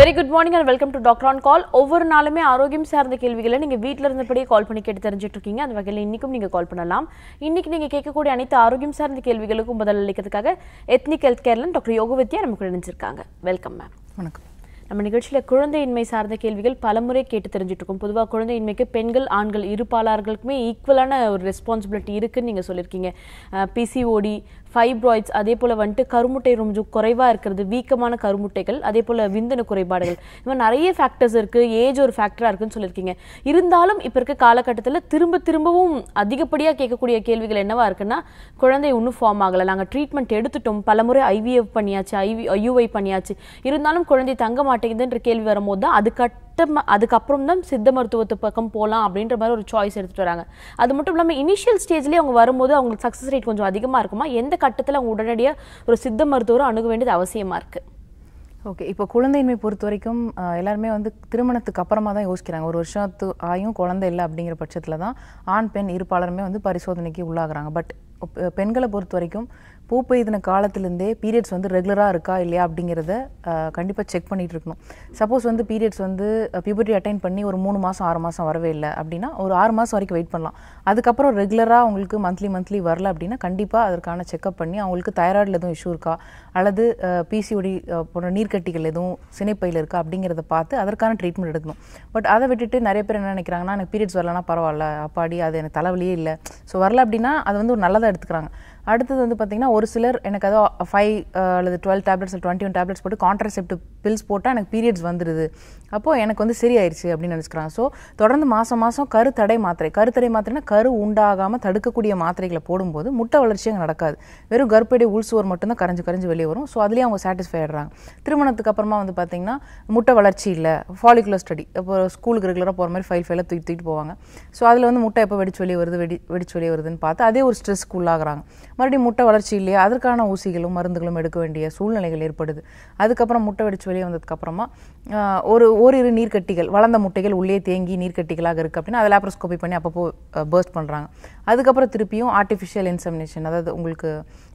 very good morning and welcome to doctor on call ஒவ்வொரு நாளுமே ஆரோக்கியம் சார்ந்த கேள்விகளை நீங்கள் வீட்டில் இருந்தபடியே கால் பண்ணி கேட்டு தெரிஞ்சுட்டு இருக்கீங்க அந்த வகையில் இன்றைக்கும் நீங்கள் கால் பண்ணலாம் இன்றைக்கி நீங்கள் கேட்கக்கூடிய அனைத்து ஆரோக்கியம் சார்ந்த கேள்விகளுக்கும் பதில் அளிக்கிறதுக்காக எத்னிக் ஹெல்த் கேர்லன் டாக்டர் யோகவத்தியா நமக்கு நினைச்சிருக்காங்க வெல்கம் மேம் வணக்கம் நம்ம நிகழ்ச்சியில் குழந்தையின்மை சார்ந்த கேள்விகள் பலமுறை கேட்டு தெரிஞ்சுட்டு இருக்கோம் பொதுவாக குழந்தையின்மைக்கு பெண்கள் ஆண்கள் இரு ஈக்குவலான ஒரு ரெஸ்பான்சிபிலிட்டி இருக்குன்னு நீங்கள் சொல்லியிருக்கீங்க பிசிஓடி ஃபைப்ராய்ட்ஸ் அதே போல் வந்துட்டு கருமுட்டை ரொம்ப குறைவாக இருக்கிறது வீக்கமான கருமுட்டைகள் அதே போல் விந்தன குறைபாடுகள் இது மாதிரி நிறைய ஃபேக்டர்ஸ் இருக்குது ஏஜ் ஒரு ஃபேக்டராக இருக்குன்னு சொல்லியிருக்கீங்க இருந்தாலும் இப்போ இருக்க காலகட்டத்தில் திரும்ப திரும்பவும் அதிகப்படியாக கேட்கக்கூடிய கேள்விகள் என்னவாக இருக்குன்னா குழந்தை இன்னும் ஃபார்ம் ஆகலை நாங்கள் ட்ரீட்மெண்ட் எடுத்துட்டோம் பலமுறை ஐவிஎஃப் பண்ணியாச்சு ஐவி யூஐ பண்ணியாச்சு இருந்தாலும் குழந்தை தங்க மாட்டேங்குதுன்ற கேள்வி வரும்போது தான் அதுக்காக சித்த அதுக்கப்புறம் தான் சித்த மருத்துவத்து பக்கம் போகலாம் அப்படின்ற மாதிரி ஒரு சாய்ஸ் எடுத்துகிட்டு வராங்க அது மட்டும் இல்லாமல் இனிஷியல் ஸ்டேஜ்லேயே அவங்க வரும்போது அவங்களுக்கு சக்ஸஸ் ரேட் கொஞ்சம் அதிகமாக இருக்குமா எந்த கட்டத்தில் அவங்க உடனடியாக ஒரு சித்த மருத்துவரும் அணுக வேண்டியது அவசியமாக இருக்குது ஓகே இப்போ குழந்தையின்மை பொறுத்த வரைக்கும் எல்லாருமே வந்து திருமணத்துக்கு அப்புறமா தான் யோசிக்கிறாங்க ஒரு வருஷத்து ஆயும் குழந்தை இல்லை அப்படிங்கிற பட்சத்தில் தான் ஆண் பெண் இருப்பாளருமே வந்து பரிசோதனைக்கு உள்ளாகிறாங்க பட் பெண்களை பொறுத்த வரைக்கும் பூ பெய்தின காலத்துலேருந்தே பீரியட்ஸ் வந்து ரெகுலராக இருக்கா இல்லையா அப்படிங்கிறத கண்டிப்பாக செக் பண்ணிகிட்டு இருக்கணும் சப்போஸ் வந்து பீரியட்ஸ் வந்து பியூபர்ட்டி அட்டைன் பண்ணி ஒரு மூணு மாதம் ஆறு மாதம் வரவே இல்லை அப்படின்னா ஒரு ஆறு மாதம் வரைக்கும் வெயிட் பண்ணலாம் அதுக்கப்புறம் ரெகுலராக அவங்களுக்கு மந்த்லி மந்த்லி வரல அப்படின்னா கண்டிப்பாக அதற்கான செக்அப் பண்ணி அவங்களுக்கு தைராய்டில் எதுவும் இஷ்யூ இருக்கா அல்லது பிசிஓடி போன்ற நீர்க்கட்டிகள் எதுவும் சினைப்பையில் இருக்கா அப்படிங்கிறத பார்த்து அதற்கான ட்ரீட்மெண்ட் எடுக்கணும் பட் அதை விட்டுட்டு நிறைய பேர் என்ன நினைக்கிறாங்கன்னா எனக்கு பீரியட்ஸ் வரலன்னா பரவாயில்ல அப்பாடி அது எனக்கு தலைவலியே இல்லை ஸோ வரல அப்படின்னா அது வந்து ஒரு நல்லதாக எடுத்துக்கிறாங்க அடுத்தது வந்து பார்த்தீங்கன்னா ஒரு சிலர் எனக்கு ஏதோ ஃபைவ் அல்லது twelve tablets twenty one tablets போட்டு கான்ட்ரசெப்டிவ் பில்ஸ் போட்டால் எனக்கு பீரியட்ஸ் வந்துடுது அப்போது எனக்கு வந்து சரியாயிருச்சு அப்படின்னு நினச்சிக்கிறான் ஸோ தொடர்ந்து மாதம் மாதம் கருத்தடை மாத்திரை கருத்தடை மாத்திரைனா கரு உண்டாகாமல் தடுக்கக்கூடிய மாத்திரைகளை போடும்போது முட்டை வளர்ச்சி அங்கே நடக்காது வெறும் உள் சுவர் மட்டும்தான் கரைஞ்சு கரைஞ்சு வெளியே வரும் ஸோ அதுலேயே அவங்க சாட்டிஸ்ஃபை ஆகிடுறாங்க திருமணத்துக்கு அப்புறமா வந்து பார்த்திங்கன்னா முட்டை வளர்ச்சி இல்லை ஃபாலிகுலர் ஸ்டடி இப்போ ஸ்கூலுக்கு ரெகுலராக போகிற மாதிரி ஃபைல் ஃபைலாக தூக்கி தூக்கிட்டு போவாங்க ஸோ அதில் வந்து முட்டை எப்போ வெடிச்சு வெளியே வருது வெடி வெடிச்சு வெளியே வருதுன்னு பார்த்து அதே ஒரு ஸ்ட்ரெஸ்க்கு உள்ளாகிறாங்க மறுபடியும் முட்டை வளர்ச்சி இல்லையா அதற்கான ஊசிகளும் மருந்துகளும் எடுக்க வேண்டிய சூழ்நிலைகள் ஏற்படுது அதுக்கப்புறம் முட்டை வெடிச்சு வெளியே வந்ததுக்கப்புறமா ஒரு ஓரிரு நீர்க்கட்டிகள் வளர்ந்த முட்டைகள் உள்ளே தேங்கி நீர்க்கட்டிகளாக இருக்குது அப்படின்னா அதை லேப்ரோஸ்கோபி பண்ணி அப்பப்போ பேர்ஸ்ட் பண்ணுறாங்க அதுக்கப்புறம் திருப்பியும் ஆர்டிஃபிஷியல் இன்சமினேஷன் அதாவது உங்களுக்கு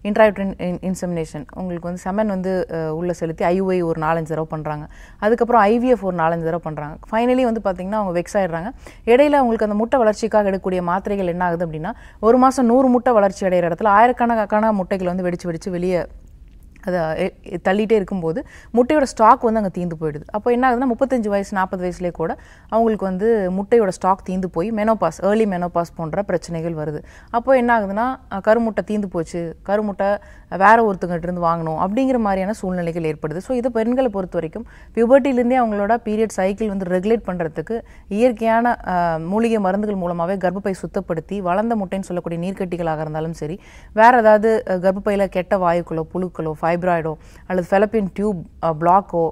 இன்ட்ராய்ட்ரின் இன்சமினேஷன் உங்களுக்கு வந்து செமன் வந்து உள்ளே செலுத்தி ஐஒய் ஒரு நாலஞ்சு தடவை பண்ணுறாங்க அதுக்கப்புறம் ஐவிஎஃப் ஒரு நாலஞ்சு தடவை பண்ணுறாங்க ஃபைனலி வந்து பார்த்திங்கன்னா அவங்க வெக்ஸ் ஆகிடுறாங்க இடையில அவங்களுக்கு அந்த முட்டை வளர்ச்சிக்காக எடுக்கக்கூடிய மாத்திரைகள் என்ன ஆகுது அப்படின்னா ஒரு மாதம் நூறு முட்டை வளர்ச்சி அடைகிற இடத்துல ஆயிரக்கணக்கான முட்டைகள் வந்து வெடிச்சு வெடிச்சு வெளியே அதை தள்ளிகிட்டே இருக்கும்போது முட்டையோட ஸ்டாக் வந்து அங்கே தீந்து போயிடுது அப்போ என்ன ஆகுதுன்னா முப்பத்தஞ்சு வயசு நாற்பது வயசுலேயே கூட அவங்களுக்கு வந்து முட்டையோட ஸ்டாக் தீந்து போய் மெனோபாஸ் ஏர்லி மெனோபாஸ் போன்ற பிரச்சனைகள் வருது அப்போ என்ன ஆகுதுன்னா கருமுட்டை தீந்து போச்சு கருமுட்டை வேறு இருந்து வாங்கணும் அப்படிங்கிற மாதிரியான சூழ்நிலைகள் ஏற்படுது ஸோ இது பெண்களை பொறுத்த வரைக்கும் பியூபர்ட்டிலேருந்தே அவங்களோட பீரியட் சைக்கிள் வந்து ரெகுலேட் பண்ணுறதுக்கு இயற்கையான மூலிகை மருந்துகள் மூலமாகவே கர்ப்பப்பை சுத்தப்படுத்தி வளர்ந்த முட்டைன்னு சொல்லக்கூடிய நீர்க்கட்டிகளாக இருந்தாலும் சரி வேறு ஏதாவது கர்ப்பப்பையில் கெட்ட வாயுக்களோ புழுக்களோ ஃபைப்ராய்டோ அல்லது ஃபெலப்பின் டியூப் பிளாக்கோ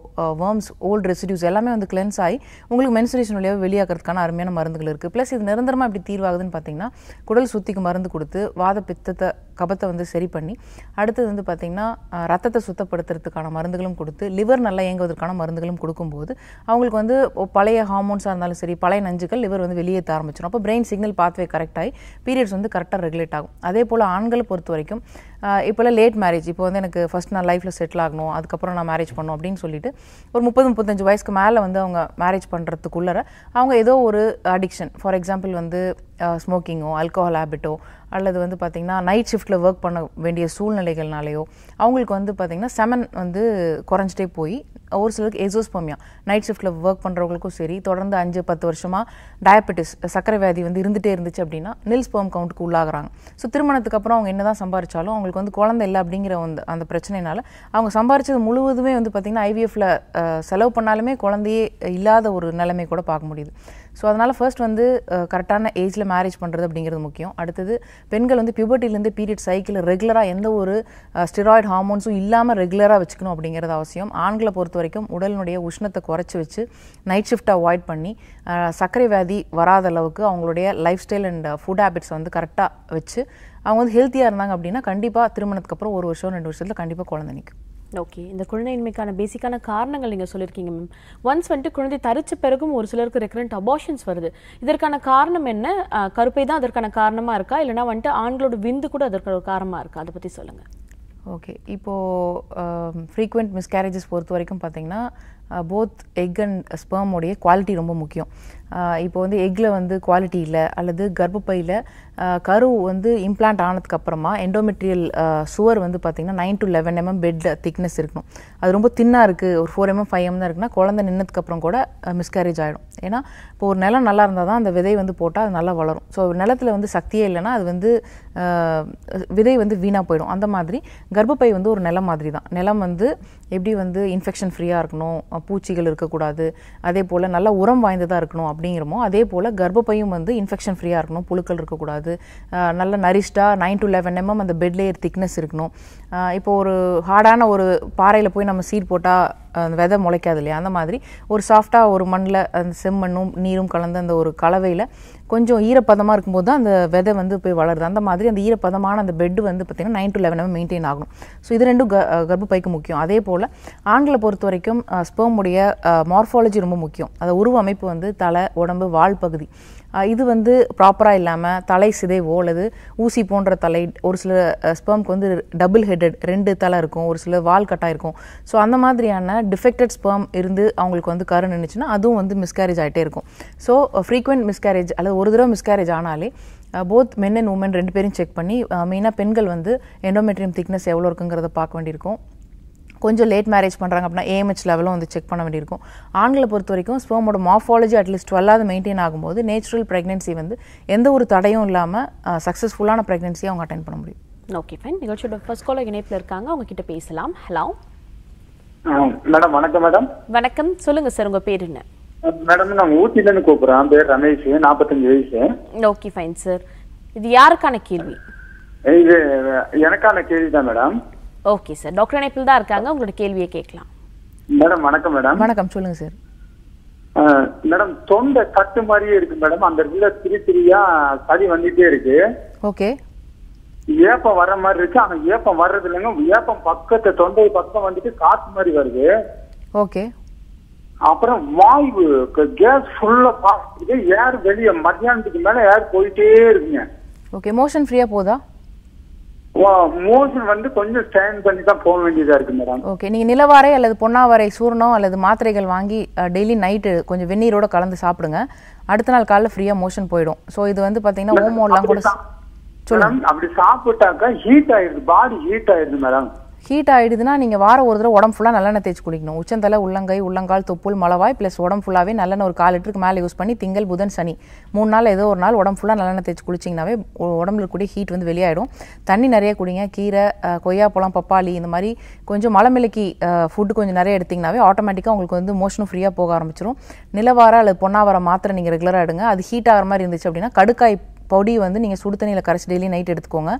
வேர்ம்ஸ் ஓல்டு ரெசிடியூஸ் எல்லாமே வந்து கிளென்ஸ் ஆகி உங்களுக்கு மென்சுரேஷன் வழியாக வெளியாகிறதுக்கான அருமையான மருந்துகள் இருக்குது ப்ளஸ் இது நிரந்தரமாக இப்படி தீர்வாகுதுன்னு பார்த்தீங்கன்னா குடல் சுத்திக்கு மருந்து கொடுத்து வாத பித்தத்தை கபத்தை வந்து சரி பண்ணி அடுத்தது வந்து பார்த்திங்கன்னா ரத்தத்தை சுத்தப்படுத்துறதுக்கான மருந்துகளும் கொடுத்து லிவர் நல்லா இயங்குவதற்கான மருந்துகளும் கொடுக்கும்போது அவங்களுக்கு வந்து பழைய ஹார்மோன்ஸாக இருந்தாலும் சரி பழைய நஞ்சுகள் லிவர் வந்து வெளியேற்ற ஆரம்பிச்சிடும் அப்போ பிரெயின் சிக்னல் பாத்வே கரெக்டாகி பீரியட்ஸ் வந்து கரெக்டாக ரெகுலேட் ஆகும் அதே போல் ஆண்களை பொறுத்த வரைக்கும் இப்போல்லாம் லேட் மேரேஜ் இப்போ வந்து எனக்கு ஃபஸ்ட் நான் லைஃப்பில் செட்டில் ஆகணும் அதுக்கப்புறம் நான் மேரேஜ் பண்ணணும் அப்படின்னு சொல்லிட்டு ஒரு முப்பது முப்பத்தஞ்சு வயசுக்கு மேலே வந்து அவங்க மேரேஜ் பண்ணுறதுக்குள்ளே அவங்க ஏதோ ஒரு அடிக்ஷன் ஃபார் எக்ஸாம்பிள் வந்து ஸ்மோக்கிங்கோ அல்கோஹால் ஹேபிட்டோ அல்லது வந்து பார்த்திங்கன்னா நைட் ஷிஃப்ட்டில் ஒர்க் பண்ண வேண்டிய சூழ்நிலைகள்னாலேயோ அவங்களுக்கு வந்து பார்த்திங்கன்னா செமன் வந்து குறைஞ்சிட்டே போய் ஒரு சிலருக்கு எசோஸ்போமியா நைட் ஷிஃப்ட்டில் ஒர்க் பண்ணுறவங்களுக்கும் சரி தொடர்ந்து அஞ்சு பத்து வருஷமாக டயபெட்டிஸ் சக்கரை வியாதி வந்து இருந்துகிட்டே இருந்துச்சு அப்படின்னா நில் ஸ்போம் கவுண்ட்டுக்கு உள்ளாகிறாங்க ஸோ திருமணத்துக்கு அப்புறம் அவங்க என்ன தான் சம்பாரிச்சாலும் அவங்களுக்கு வந்து குழந்தை இல்லை அப்படிங்கிற வந்து அந்த பிரச்சனைனால அவங்க சம்பாரிச்சது முழுவதுமே வந்து பார்த்திங்கன்னா ஐவிஎஃப்பில் செலவு பண்ணாலுமே குழந்தையே இல்லாத ஒரு நிலைமை கூட பார்க்க முடியுது ஸோ அதனால் ஃபர்ஸ்ட் வந்து கரெக்டான ஏஜில் மேரேஜ் பண்ணுறது அப்படிங்கிறது முக்கியம் அடுத்தது பெண்கள் வந்து பியூபர்ட்டிலேருந்து பீரியட் சைக்கிள் ரெகுலராக எந்த ஒரு ஸ்டிராய்ட் ஹார்மோன்ஸும் இல்லாமல் ரெகுலராக வச்சுக்கணும் அப்படிங்கிறது அவசியம் ஆண்களை பொறுத்த வரைக்கும் உடலினுடைய உஷ்ணத்தை குறைச்சி வச்சு நைட் ஷிஃப்ட் அவாய்ட் பண்ணி சர்க்கரை வியாதி வராத அளவுக்கு அவங்களுடைய lifestyle and food habits வந்து கரெக்டாக வச்சு அவங்க வந்து ஹெல்த்தியாக இருந்தாங்க அப்படின்னா கண்டிப்பாக திருமணத்துக்கு அப்புறம் ஒரு வருஷம் ரெண்டு வருஷத்தில் கண்டிப்பாக குழந்தை நிற்கும் ஓகே இந்த குழந்தையின்மைக்கான பேசிக்கான காரணங்கள் நீங்கள் சொல்லியிருக்கீங்க மேம் ஒன்ஸ் வந்துட்டு குழந்தை தரிச்ச பிறகும் ஒரு சிலருக்கு ரெக்கரண்ட் அபார்ஷன்ஸ் வருது இதற்கான காரணம் என்ன கருப்பை தான் அதற்கான காரணமாக இருக்கா இல்லைனா வந்துட்டு ஆண்களோட விந்து கூட அதற்கான காரணமாக இருக்கா அதை பற்றி சொல்லுங்கள் ஓகே இப்போது ஃப்ரீக்குவெண்ட் மிஸ்கேரேஜஸ் பொறுத்த வரைக்கும் பார்த்தீங்கன்னா போத் எக் அண்ட் உடைய குவாலிட்டி ரொம்ப முக்கியம் uh, இப்போ வந்து எக்கில் வந்து குவாலிட்டி இல்லை அல்லது கர்ப்பப்பையில் uh, கரு வந்து இம்ப்ளான்ட் ஆனதுக்கப்புறமா எண்டோமெட்ரியல் சுவர் வந்து பார்த்திங்கன்னா nine to eleven M M bed thickness இருக்கணும் அது ரொம்ப தின்னாக இருக்குது ஒரு ஃபோர் எம்எம் ஃபைவ் எம் தான் இருக்குன்னா குழந்தை நின்னதுக்கப்புறம் கூட மிஸ்கேரேஜ் uh, ஆகிடும் ஏன்னா இப்போ ஒரு நிலம் நல்லா இருந்தால் தான் அந்த விதை வந்து போட்டால் அது நல்லா வளரும் ஸோ நிலத்தில் வந்து சக்தியே இல்லைன்னா அது வந்து விதை வந்து வீணாக போயிடும் அந்த மாதிரி கர்ப்பப்பை வந்து ஒரு நிலம் மாதிரி தான் நிலம் வந்து எப்படி வந்து இன்ஃபெக்ஷன் ஃப்ரீயாக இருக்கணும் பூச்சிகள் இருக்கக்கூடாது அதே போல் நல்ல உரம் வாய்ந்ததாக இருக்கணும் அப்படிங்கிறமோ அதே போல் கர்ப்பப்பையும் வந்து இன்ஃபெக்ஷன் ஃப்ரீயாக இருக்கணும் புழுக்கள் இருக்கக்கூடாது நல்ல நரிஷ்டாக நைன் டு லெவன் எம்எம் அந்த பெட் லேயர் திக்னஸ் இருக்கணும் இப்போ ஒரு ஹார்டான ஒரு பாறையில் போய் நம்ம சீட் போட்டால் அந்த விதை முளைக்காது இல்லையா அந்த மாதிரி ஒரு சாஃப்டாக ஒரு மண்ணில் அந்த செம்மண்ணும் நீரும் கலந்த அந்த ஒரு கலவையில் கொஞ்சம் ஈரப்பதமாக இருக்கும்போது தான் அந்த விதை வந்து போய் வளருது அந்த மாதிரி அந்த ஈரப்பதமான அந்த பெட் வந்து பார்த்திங்கன்னா nine to eleven M M maintain ஆகணும் ஸோ இது ரெண்டும் க கர்ப்பப்பைக்கு முக்கியம் அதே போல் ஆண்களை பொறுத்த வரைக்கும் ஸ்பேமுடைய மார்ஃபாலஜி ரொம்ப முக்கியம் அதை உருவ அமைப்பு வந்து தலை உடம்பு வால் பகுதி இது வந்து ப்ராப்பராக இல்லாமல் தலை சிதை ஓலது ஊசி போன்ற தலை ஒரு சில ஸ்பெர்ம்க்கு வந்து டபுள் ஹெட்டட் ரெண்டு தலை இருக்கும் ஒரு சில வால் கட்டாக இருக்கும் ஸோ அந்த மாதிரியான டிஃபெக்டட் ஸ்பெர்ம் இருந்து அவங்களுக்கு வந்து கரு நின்றுச்சுன்னா அதுவும் வந்து மிஸ்கேரேஜ் ஆகிட்டே இருக்கும் ஸோ ஃப்ரீக்வெண்ட் மிஸ்கேரேஜ் அல்லது ஒரு தடவை மிஸ்கேரேஜ் ஆனாலே போத் மென் அண்ட் உமன் ரெண்டு பேரும் செக் பண்ணி மெயினாக பெண்கள் வந்து எண்டோமெட்ரியம் திக்னஸ் எவ்வளோ இருக்குங்கிறத பார்க்க வேண்டியிருக்கும் கொஞ்சம் லேட் மேரேஜ் பண்ணுறாங்க அப்படின்னா ஏஎம்ஹெச் லெவலும் வந்து செக் பண்ண வேண்டியிருக்கும் ஆண்களை பொறுத்த வரைக்கும் ஸ்போமோட மார்ஃபாலஜி அட்லீஸ்ட் டுவெல்லாவது மெயின்டைன் ஆகும்போது நேச்சுரல் ப்ரெக்னென்சி வந்து எந்த ஒரு தடையும் இல்லாமல் சக்ஸஸ்ஃபுல்லான ப்ரெக்னென்சியை அவங்க அட்டன் பண்ண முடியும் ஓகே ஃபைன் நிகழ்ச்சியோட ஃபர்ஸ்ட் காலர் இணைப்பில் இருக்காங்க அவங்க கிட்ட பேசலாம் ஹலோ மேடம் வணக்கம் மேடம் வணக்கம் சொல்லுங்க சார் உங்க பேர் என்ன மேடம் நான் ஊட்டில இருந்து கூப்பிடுறேன் பேர் ரமேஷ் நாற்பத்தஞ்சு வயசு ஓகே ஃபைன் சார் இது யாருக்கான கேள்வி இது எனக்கான கேள்வி தான் மேடம் ஓகே சார் டாக்டர் இணைப்பில் தான் இருக்காங்க உங்களோட கேள்வியை கேட்கலாம் மேடம் வணக்கம் மேடம் வணக்கம் சொல்லுங்க சார் மேடம் தொண்டை கட்டு மாதிரியே இருக்கு மேடம் அந்த இடத்துல திரி திரியா சளி வந்துட்டே இருக்கு ஓகே ஏப்பம் வர மாதிரி இருக்கு ஆனா ஏப்பம் வர்றது இல்லைங்க ஏப்பம் பக்கத்து தொண்டை பக்கம் வந்துட்டு காத்து மாதிரி வருது ஓகே அப்புறம் வாய்வு கேஸ் ஃபுல்லா பாஸ் ஏர் வெளியே மத்தியானத்துக்கு மேல ஏர் போயிட்டே இருக்குங்க ஓகே மோஷன் ஃப்ரீயா போதா மோஷன் வந்து கொஞ்சம் ஸ்டேன் பண்ணி தான் போக வேண்டியதா இருக்கு மேடம் ஓகே நீங்க நிலவாரை அல்லது பொன்னாவரை சூர்ணம் அல்லது மாத்திரைகள் வாங்கி டெய்லி நைட்டு கொஞ்சம் வெந்நீரோட கலந்து சாப்பிடுங்க அடுத்த நாள் காலைல ஃப்ரீயா மோஷன் போயிடும் சோ இது வந்து பாத்தீங்கன்னா ஓமோ எல்லாம் கூட அப்படி சாப்பிட்டாக்கா ஹீட் ஆயிருது பாடி ஹீட் ஆயிருது மேடம் ஹீட் ஆகிடுதுன்னா நீங்கள் வாரம் ஒரு தடவை உடம்பு ஃபுல்லாக நல்லெண்ணெய் தேய்ச்சி குடிக்கணும் உச்சந்தலை உள்ளங்கை உள்ளங்கால் தொப்புள் மலவாய் ப்ளஸ் உடம்பு ஃபுல்லாகவே நல்லெண்ணெய் ஒரு கால் லிட்டருக்கு மேலே யூஸ் பண்ணி திங்கள் புதன் சனி மூணு நாள் ஏதோ ஒரு நாள் உடம்பு ஃபுல்லாக நல்லெண்ணெய் தேய்ச்சி குளிச்சிங்கனாவே உடம்புல கூடிய ஹீட் வந்து வெளியாயிடும் தண்ணி நிறைய குடிங்க கீரை கொய்யாப்பழம் பப்பாளி இந்த மாதிரி கொஞ்சம் மலமிளக்கி ஃபுட்டு கொஞ்சம் நிறைய எடுத்திங்கனாவே ஆட்டோமேட்டிக்காக உங்களுக்கு வந்து மோஷனும் ஃப்ரீயாக போக ஆரம்பிச்சிடும் நிலவாரம் அல்லது பொன்னாவாரம் மாத்திரை நீங்கள் ரெகுலராக எடுங்க அது ஹீட் ஆகிற மாதிரி இருந்துச்சு அப்படின்னா கடுக்காய் பொடி வந்து நீங்கள் சுடு தண்ணியில் கரைச்சி டெய்லி நைட் எடுத்துக்கோங்க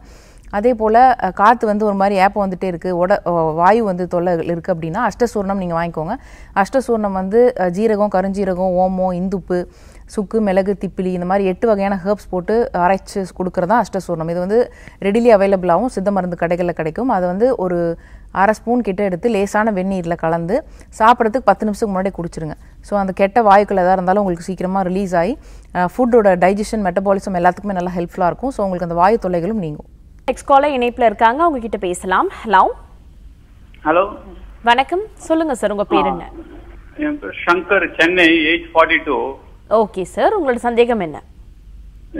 அதே போல் காற்று வந்து ஒரு மாதிரி ஏப்பம் வந்துகிட்டே இருக்குது உட வாயு வந்து தொல்லை இருக்குது அப்படின்னா அஷ்டசூர்ணம் நீங்கள் வாங்கிக்கோங்க அஷ்டசூர்ணம் வந்து ஜீரகம் கருஞ்சீரகம் ஓமம் இந்துப்பு சுக்கு மிளகு திப்பிலி இந்த மாதிரி எட்டு வகையான ஹேர்ப்ஸ் போட்டு அரைச்சி கொடுக்குறதா அஷ்டசூர்ணம் இது வந்து ரெடிலி அவைலபிளாகவும் சித்த மருந்து கடைகளில் கிடைக்கும் அது வந்து ஒரு அரை ஸ்பூன் கிட்ட எடுத்து லேசான வெந்நீரில் கலந்து சாப்பிட்றதுக்கு பத்து நிமிஷத்துக்கு முன்னாடி குடிச்சிருங்க ஸோ அந்த கெட்ட வாயுக்கள் எதாக இருந்தாலும் உங்களுக்கு சீக்கிரமாக ரிலீஸ் ஆகி ஃபுட்டோட டைஜஷன் மெட்டபாலிசம் எல்லாத்துக்குமே நல்லா ஹெல்ப்ஃபுல்லாக இருக்கும் ஸோ உங்களுக்கு அந்த வாயு தொல்லைகளும் நீங்கும் நெக்ஸ்ட் காலர் இணைப்பில் இருக்காங்க உங்ககிட்ட பேசலாம் ஹலோ ஹலோ வணக்கம் சொல்லுங்க சார் உங்க பேர் என்ன Shankar Chennai age forty two okay sir உங்களோட சந்தேகம் என்ன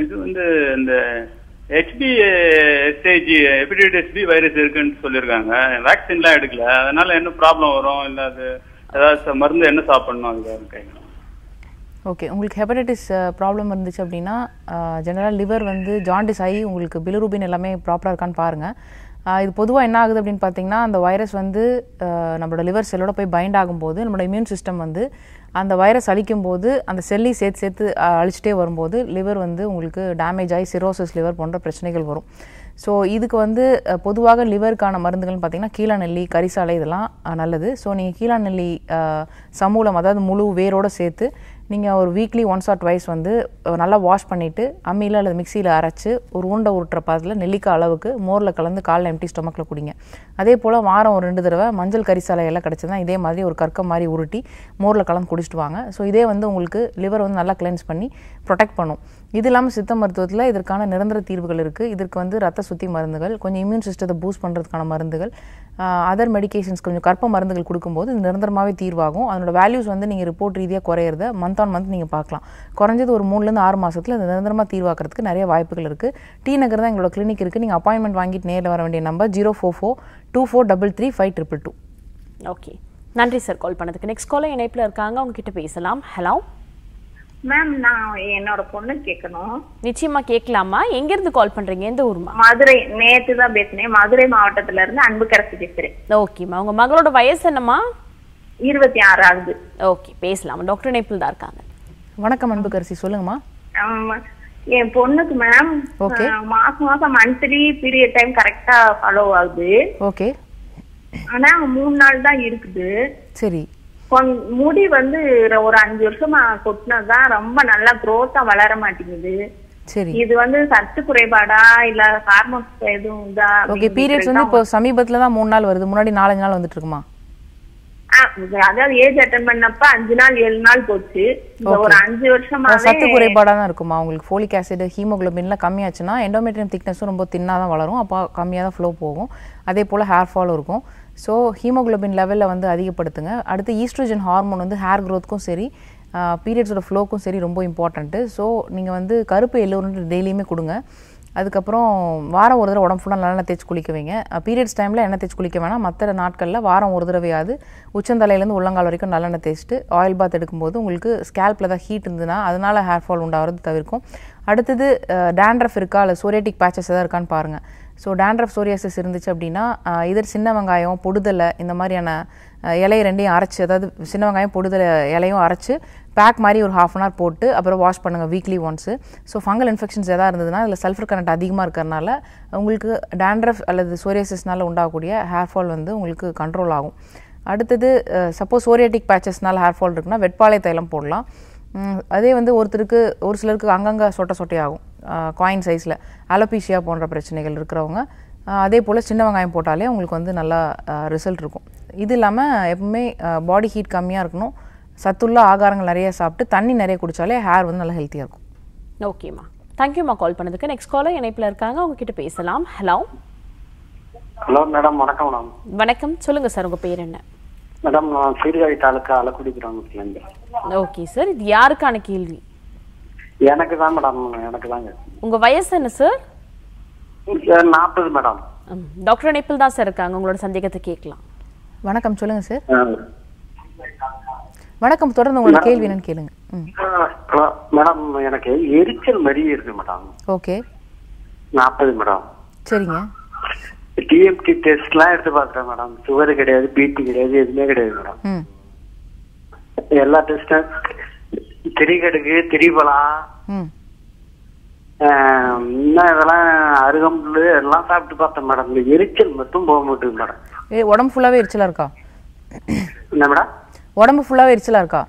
இது வந்து இந்த H B S A G hepatitis B virus இருக்குன்னு சொல்லியிருக்காங்க வேக்சின்லாம் எடுக்கல அதனால என்ன ப்ராப்ளம் வரும் இல்லை அது ஏதாவது மருந்து என்ன சாப்பிடணும் அதுக்காக கேட்கணும் ஓகே உங்களுக்கு ஹெப்படைட்டிஸ் ப்ராப்ளம் uh, இருந்துச்சு அப்படின்னா ஜென்ரலாக uh, லிவர் வந்து ஜாண்டிஸ் ஆகி உங்களுக்கு பிலரூபின் எல்லாமே ப்ராப்பராக இருக்கான்னு பாருங்கள் uh, இது பொதுவாக என்ன ஆகுது அப்படின்னு பார்த்தீங்கன்னா அந்த வைரஸ் வந்து நம்மளோட லிவர் செல்லோட போய் பைண்ட் ஆகும்போது நம்மளோட இம்யூன் சிஸ்டம் வந்து அந்த வைரஸ் அழிக்கும் போது அந்த செல்லி சேர்த்து சேர்த்து அழிச்சிட்டே வரும்போது லிவர் வந்து உங்களுக்கு டேமேஜ் ஆகி சிரோசஸ் லிவர் போன்ற பிரச்சனைகள் வரும் ஸோ இதுக்கு வந்து பொதுவாக லிவருக்கான மருந்துகள்னு பார்த்தீங்கன்னா கீழாநெல்லி கரிசாலை இதெல்லாம் நல்லது ஸோ நீங்கள் கீழாநெல்லி சமூலம் அதாவது முழு வேரோடு சேர்த்து நீங்கள் ஒரு வீக்லி ஒன்ஸ் ஆர் ட்வைஸ் வந்து நல்லா வாஷ் பண்ணிவிட்டு அம்மியில் அல்லது மிக்சியில் அரைச்சி ஒரு உருண்டை உருட்டுற பாதத்தில் நெல்லிக்காய் அளவுக்கு மோரில் கலந்து காலைல எம்டி ஸ்டொமக்கில் குடிங்க அதே போல் வாரம் ஒரு ரெண்டு தடவை மஞ்சள் கரிசாலை எல்லாம் கிடச்சதுனா இதே மாதிரி ஒரு கற்க மாதிரி உருட்டி மோரில் கலந்து குடிச்சிட்டு வாங்க ஸோ இதே வந்து உங்களுக்கு லிவர் வந்து நல்லா கிளென்ஸ் பண்ணி ப்ரொடெக்ட் பண்ணும் இது இல்லாமல் சித்த மருத்துவத்தில் இதற்கான நிரந்தர தீர்வுகள் இருக்குது இதற்கு வந்து ரத்த சுத்தி மருந்துகள் கொஞ்சம் இம்யூன் சிஸ்டத்தை பூஸ்ட் பண்ணுறதுக்கான மருந்துகள் அதர் மெடிகேஷன்ஸ் கொஞ்சம் கற்ப மருந்துகள் கொடுக்கும்போது இது நிரந்தரமாகவே தீர்வாகும் அதனோட வேல்யூஸ் வந்து நீங்கள் ரிப்போர்ட் ரீதியாக குறையிறத மந்த் ஆன் மந்த் நீங்கள் பார்க்கலாம் குறைஞ்சது ஒரு மூணுலேருந்து ஆறு மாதத்தில் இந்த நிரந்தரமாக தீர்வாக்கிறதுக்கு நிறைய வாய்ப்புகள் இருக்குது டி நகர் தான் எங்களோட கிளினிக் இருக்குது நீங்கள் அப்பாயின்மெண்ட் வாங்கிட்டு நேரில் வர வேண்டிய number zero four four two four double three five triple two okay நன்றி சார் கால் பண்ணதுக்கு நெக்ஸ்ட் காலை இணைப்பில் இருக்காங்க அவங்க கிட்டே பேசலாம் ஹலோ மேம் நான் என்னோட பொண்ணு கேட்கணும் நிச்சயமா கேட்கலாமா எங்க இருந்து கால் பண்றீங்க எந்த ஊர்மா மதுரை நேத்து தான் பேசினேன் மதுரை மாவட்டத்துல இருந்து அன்புக்கரசி பேசுறேன் ஓகேம்மா உங்க மகளோட வயசு என்னம்மா இருபத்தி ஆறு ஆகுது ஓகே பேசலாம் டாக்டர் இணைப்பில் தான் இருக்காங்க வணக்கம் அன்புக்கரசி சொல்லுங்கம்மா என் பொண்ணுக்கு மேம் ஓகே மாசம் மாசம் மந்த்லி பீரியட் டைம் கரெக்டா ஃபாலோ ஆகுது ஓகே ஆனா மூணு நாள் தான் இருக்குது சரி முடி வந்து ஒரு அஞ்சு வருஷமா கொட்டினதுதான் ரொம்ப நல்லா குரோத்தா வளர மாட்டேங்குது இது வந்து சத்து குறைபாடா இல்ல ஹார்மோன்ஸ் எதுவும் இதா ஓகே பீரியட்ஸ் வந்து இப்போ சமீபத்துல தான் மூணு நாள் வருது முன்னாடி நாலஞ்சு நாள் வந்துட்டு இருக்குமா அதாவது ஏஜ் அட்டன் பண்ணப்ப அஞ்சு நாள் ஏழு நாள் போச்சு ஒரு அஞ்சு வருஷமா சத்து குறைபாடா தான் இருக்குமா உங்களுக்கு ஃபோலிக் ஆசிட் ஹீமோகுளோபின்லாம் கம்மியாச்சுன்னா எண்டோமெட்ரியம் திக்னஸும் ரொம்ப தின்னா தான் வளரும் அப்போ கம்மியா தான் ஃப்ளோ போகும் அதே போல ஹேர் ஃபாலும் இருக்கும் ஸோ ஹீமோக்ளோபின் லெவலில் வந்து அதிகப்படுத்துங்க அடுத்து ஈஸ்ட்ரோஜன் ஹார்மோன் வந்து ஹேர் க்ரோத்துக்கும் சரி பீரியட்ஸோட ஃப்ளோக்கும் சரி ரொம்ப இம்பார்ட்டண்ட்டு ஸோ நீங்கள் வந்து கருப்பு எல்லோருன்னு டெய்லியுமே கொடுங்க அதுக்கப்புறம் வாரம் ஒரு தடவை உடம்பு ஃபுல்லாக நல்லா தேய்ச்சி குளிக்க வைங்க பீரியட்ஸ் டைமில் எண்ணெய் தேய்ச்சி குளிக்க வேணாம் மற்ற நாட்களில் வாரம் ஒரு தடவையாவது உச்சந்தலையிலேருந்து உள்ளங்கால் வரைக்கும் நல்லெண்ணெய் தேய்ச்சிட்டு ஆயில் பாத் எடுக்கும்போது உங்களுக்கு ஸ்கேல்பில் தான் ஹீட் இருந்ததுன்னா அதனால் ஹேர் ஃபால் உண்டாகிறது தவிர்க்கும் அடுத்தது டேண்ட்ரஃப் இருக்கா இல்லை சோரியாட்டிக் பேச்சஸ் எதாவது இருக்கான்னு பாருங்கள் ஸோ டேண்ட்ரஃப் சோரியாசிஸ் இருந்துச்சு அப்படின்னா இதர் சின்ன வெங்காயம் பொடுதலை இந்த மாதிரியான இலையை ரெண்டையும் அரைச்சி அதாவது சின்ன வெங்காயம் பொடுதலை இலையும் அரைச்சி பேக் மாதிரி ஒரு ஹாஃப் அன் ஹவர் போட்டு அப்புறம் வாஷ் பண்ணுங்கள் weekly once so fungal infections எதாவது இருந்ததுன்னா அதில் சல்ஃபர் கனெக்ட் அதிகமாக இருக்கிறனால உங்களுக்கு டேண்ட்ரஃப் அல்லது சோரியாசிஸ்னால் உண்டாகக்கூடிய ஹேர் ஃபால் வந்து உங்களுக்கு கண்ட்ரோல் ஆகும் அடுத்தது சப்போஸ் சோரியாட்டிக் பேச்சஸ்னால் ஹேர் ஃபால் இருக்குன்னா வெட்பாலை தைலம் போடலாம் அதே வந்து ஒருத்தருக்கு ஒரு சிலருக்கு அங்கங்கே சொட்டை சொட்டையாகும் காயின் சைஸில் அலோபீஷியா போன்ற பிரச்சனைகள் இருக்கிறவங்க அதே போல் சின்ன வெங்காயம் போட்டாலே உங்களுக்கு வந்து நல்லா ரிசல்ட் இருக்கும் இது இல்லாமல் எப்பவுமே பாடி ஹீட் கம்மியாக இருக்கணும் சத்துள்ள ஆகாரங்கள் நிறைய சாப்பிட்டு தண்ணி நிறைய குடித்தாலே ஹேர் வந்து நல்லா ஹெல்த்தியாக இருக்கும் ஓகேம்மா தேங்க்யூம்மா கால் பண்ணதுக்கு நெக்ஸ்ட் காலர் இணைப்பில் இருக்காங்க உங்ககிட்ட பேசலாம் ஹலோ ஹலோ மேடம் வணக்கம் மேடம் வணக்கம் சொல்லுங்கள் சார் உங்கள் பேர் என்ன மேடம் நான் சீர்காழி தாலுக்கா அலக்குடி கிராமத்துலேருந்து ஓகே சார் இது யாருக்கான கேள்வி எனக்கு தான் மேடம் எனக்கு தாங்க உங்க வயசு என்ன சார் நாற்பது மேடம் டாக்டர் இணைப்பில் தான் சார் இருக்காங்க உங்களோட சந்தேகத்தை கேட்கலாம் வணக்கம் சொல்லுங்க சார் வணக்கம் தொடர்ந்து உங்களுக்கு கேள்வி என்னன்னு கேளுங்க மேடம் எனக்கு எரிச்சல் மாதிரியே இருக்கு மேடம் ஓகே நாற்பது மேடம் சரிங்க டிஎம்டி டெஸ்ட்லாம் எடுத்து பாக்குறேன் மேடம் சுகர் கிடையாது பிபி கிடையாது எதுவுமே கிடையாது மேடம் எல்லா டெஸ்ட்டும் திரிகடுகு திரிபலம் இன்னும் இதெல்லாம் அருகம்புல் எல்லாம் சாப்பிட்டு பார்த்தேன் மேடம் இந்த எரிச்சல் மட்டும் போக மாட்டேங்குது மேடம் உடம்பு ஃபுல்லாவே எரிச்சலா இருக்கா என்ன மேடம் உடம்பு ஃபுல்லாவே எரிச்சலா இருக்கா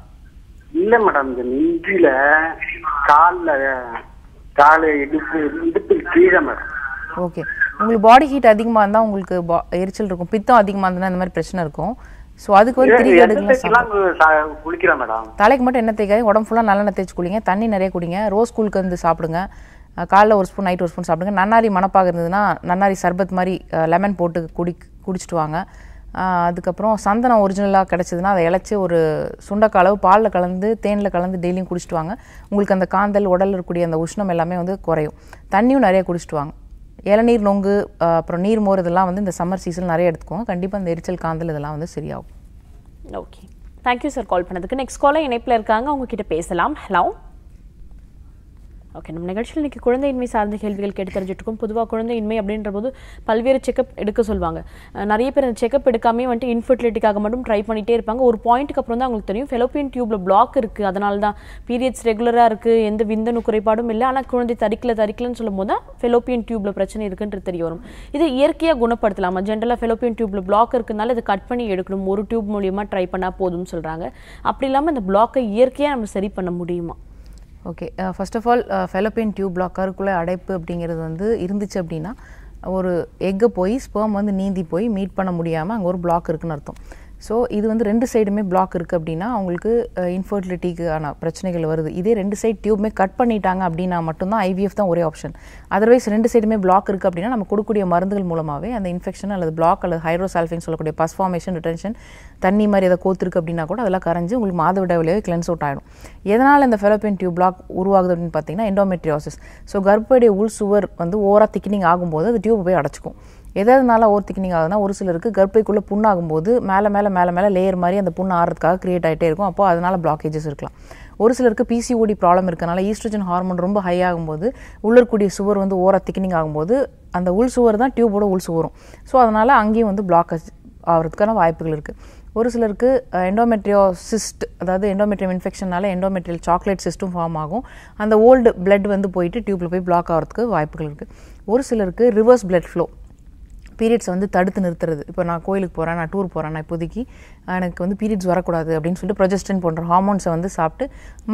இல்ல மேடம் இந்த நெஞ்சில கால்ல கால இடுப்பு இடுப்பு கீழே மேடம் ஓகே உங்களுக்கு பாடி ஹீட் அதிகமாக இருந்தால் உங்களுக்கு எரிச்சல் இருக்கும் பித்தம் அதிகமாக இருந்தால் இந்த மாதிரி பிரச்சனை இருக்கும் ஸோ அதுக்கு வந்து த்ரீ எடுக்கலாம் மேடம் தலைக்கு மட்டும் எண்ணெய் தேய்க்காது உடம்பு ஃபுல்லாக நல்லெண்ணெய் தேய்ச்சி குளிங்க தண்ணி நிறைய குடிங்க ரோஸ் கூழுக்கு வந்து சாப்பிடுங்க காலைல ஒரு ஸ்பூன் நைட் ஒரு ஸ்பூன் சாப்பிடுங்க நன்னாரி மணப்பாக இருந்ததுன்னா நன்னாரி சர்பத் மாதிரி லெமன் போட்டு குடி குடிச்சிட்டு வாங்க அதுக்கப்புறம் சந்தனம் ஒரிஜினலாக கிடச்சிதுன்னா அதை இழைச்சி ஒரு சுண்டக்காய் அளவு பாலில் கலந்து தேனில் கலந்து டெய்லியும் குடிச்சிட்டு வாங்க உங்களுக்கு அந்த காந்தல் உடல் இருக்கக்கூடிய அந்த உஷ்ணம் எல்லாமே வந்து குறையும் தண்ணியும் நிறைய குடிச்சிட்டு வாங்க இளநீர் நொங்கு அப்புறம் நீர் மோர் இதெல்லாம் வந்து இந்த சம்மர் சீசன் நிறைய எடுத்துக்கோங்க கண்டிப்பாக இந்த எரிச்சல் காந்தல் இதெல்லாம் வந்து சரியாகும் ஓகே தேங்க்யூ சார் கால் பண்ணதுக்கு நெக்ஸ்ட் காலை இணைப்பில் இருக்காங்க உங்ககிட்ட பேசலாம் ஹலோ ஓகே நம்ம நிகழ்ச்சியில் இன்றைக்கி குழந்தையின்மை சார்ந்த கேள்விகள் கேட்டு தெரிஞ்சுட்ருக்கோம் பொதுவாக குழந்தையின்மை அப்படின்ற போது பல்வேறு செக்கப் எடுக்க சொல்லுவாங்க நிறைய பேர் அந்த செக்அப் எடுக்காமே வந்துட்டு இன்ஃபர்டிலிட்டிக்காக மட்டும் ட்ரை பண்ணிகிட்டே இருப்பாங்க ஒரு பாயிண்ட்டுக்கு அப்புறம் தான் அவங்களுக்கு தெரியும் ஃபெலோப்பியன் டியூப்பில் பிளாக் இருக்குது அதனால தான் பீரியட்ஸ் ரெகுலராக இருக்குது எந்த விந்தனு குறைபாடும் இல்லை ஆனால் குழந்தை தரிக்கல தரிக்கலன்னு சொல்லும் போது தான் ஃபெலோப்பியன் டியூப்பில் பிரச்சனை இருக்குன்றது தெரிய வரும் இது இயற்கையாக குணப்படுத்தலாமா ஜென்ரலாக ஃபெலோப்பியன் டியூப்பில் பிளாக் இருக்குனால இது கட் பண்ணி எடுக்கணும் ஒரு டியூப் மூலியமாக ட்ரை பண்ணால் போதும்னு சொல்கிறாங்க அப்படி இல்லாமல் இந்த பிளாக்கை இயற்கையாக நம்ம சரி பண்ண முடியுமா okay first of all fallopian tube block அடைப்பு அப்படிங்கிறது வந்து இருந்துச்சு அப்படின்னா ஒரு எக்கை போய் ஸ்பேம் வந்து நீந்தி போய் மீட் பண்ண முடியாமல் அங்கே ஒரு பிளாக் இருக்குன்னு அர்த்தம் ஸோ இது வந்து ரெண்டு சைடுமே பிளாக் இருக்குது அப்படின்னா அவங்களுக்கு இன்ஃபர்டிலிட்டிக்கான பிரச்சனைகள் வருது இதே ரெண்டு சைடு டியூப்மே கட் பண்ணிட்டாங்க அப்படின்னா மட்டும்தான் ஐவிஎஃப் தான் ஒரே ஆப்ஷன் அதர்வைஸ் ரெண்டு சைடுமே பிளாக் இருக்குது அப்படின்னா நம்ம கொடுக்கூடிய மருந்துகள் மூலமாகவே அந்த இன்ஃபெக்ஷன் அல்லது பிளாக் அல்லது ஹைட்ரோசால்ஃபின் சொல்லக்கூடிய பஸ்ஃபார்மேஷன் ரிட்டென்ஷன் தண்ணி மாதிரி எதை கோத்துருக்கு அப்படின்னா கூட அதெல்லாம் கரைஞ்சி உங்களுக்கு மாதவிடாவிலேயே கிளென்ஸ் அவுட் ஆகிடும் எதனால் இந்த ஃபெலோப்பின் டியூப் பிளாக் உருவாகுது அப்படின்னு பார்த்தீங்கன்னா எண்டோமெட்ரியாசிஸ் ஸோ கர்ப்படைய உள் சுவர் வந்து ஓவராக திக்கினிங் ஆகும்போது அது டியூப் போய் அடைச்சிக்கும் ஓவர் திக்னிங் ஆகுதுன்னா ஒரு சிலருக்கு கர்ப்பைக்குள்ளே புண்ணாகும்போது மேலே மேலே மேலே மேலே லேயர் மாதிரி அந்த புண்ணு ஆறுறதுக்காக க்ரியேட் ஆகிட்டே இருக்கும் அப்போ அதனால் பிளாக்கேஜஸ் இருக்கலாம் ஒரு சிலருக்கு பிசிஓடி ப்ராப்ளம் இருக்கனால ஈஸ்ட்ரஜன் ஹார்மோன் ரொம்ப ஹை ஆகும்போது உள்ளக்கூடிய சுவர் வந்து ஓர திக்கினிங் ஆகும்போது அந்த உள் சுவர் தான் டியூபோட உள் சுவரும் ஸோ அதனால் அங்கேயும் வந்து பிளாக்கேஜ் ஆகிறதுக்கான வாய்ப்புகள் இருக்குது ஒரு சிலருக்கு எண்டோமெட்ரியோ சிஸ்ட் அதாவது எண்டோமெட்ரியம் இன்ஃபெக்ஷனால் எண்டோமெட்ரியல் சாக்லேட் சிஸ்டும் ஃபார்ம் ஆகும் அந்த ஓல்டு பிளட் வந்து போயிட்டு டியூப்பில் போய் பிளாக் ஆகிறதுக்கு வாய்ப்புகள் இருக்குது ஒரு சிலருக்கு ரிவர்ஸ் பிளட் ஃப்ளோ பீரியட்ஸ் வந்து தடுத்து நிறுத்துறது இப்போ நான் கோயிலுக்கு போகிறேன் நான் டூர் போகிறேன் நான் இப்போதைக்கு எனக்கு வந்து பீரியட்ஸ் வரக்கூடாது அப்படின்னு சொல்லிட்டு ப்ரொஜெஸ்டன் போன்ற ஹார்மோன்ஸை வந்து சாப்பிட்டு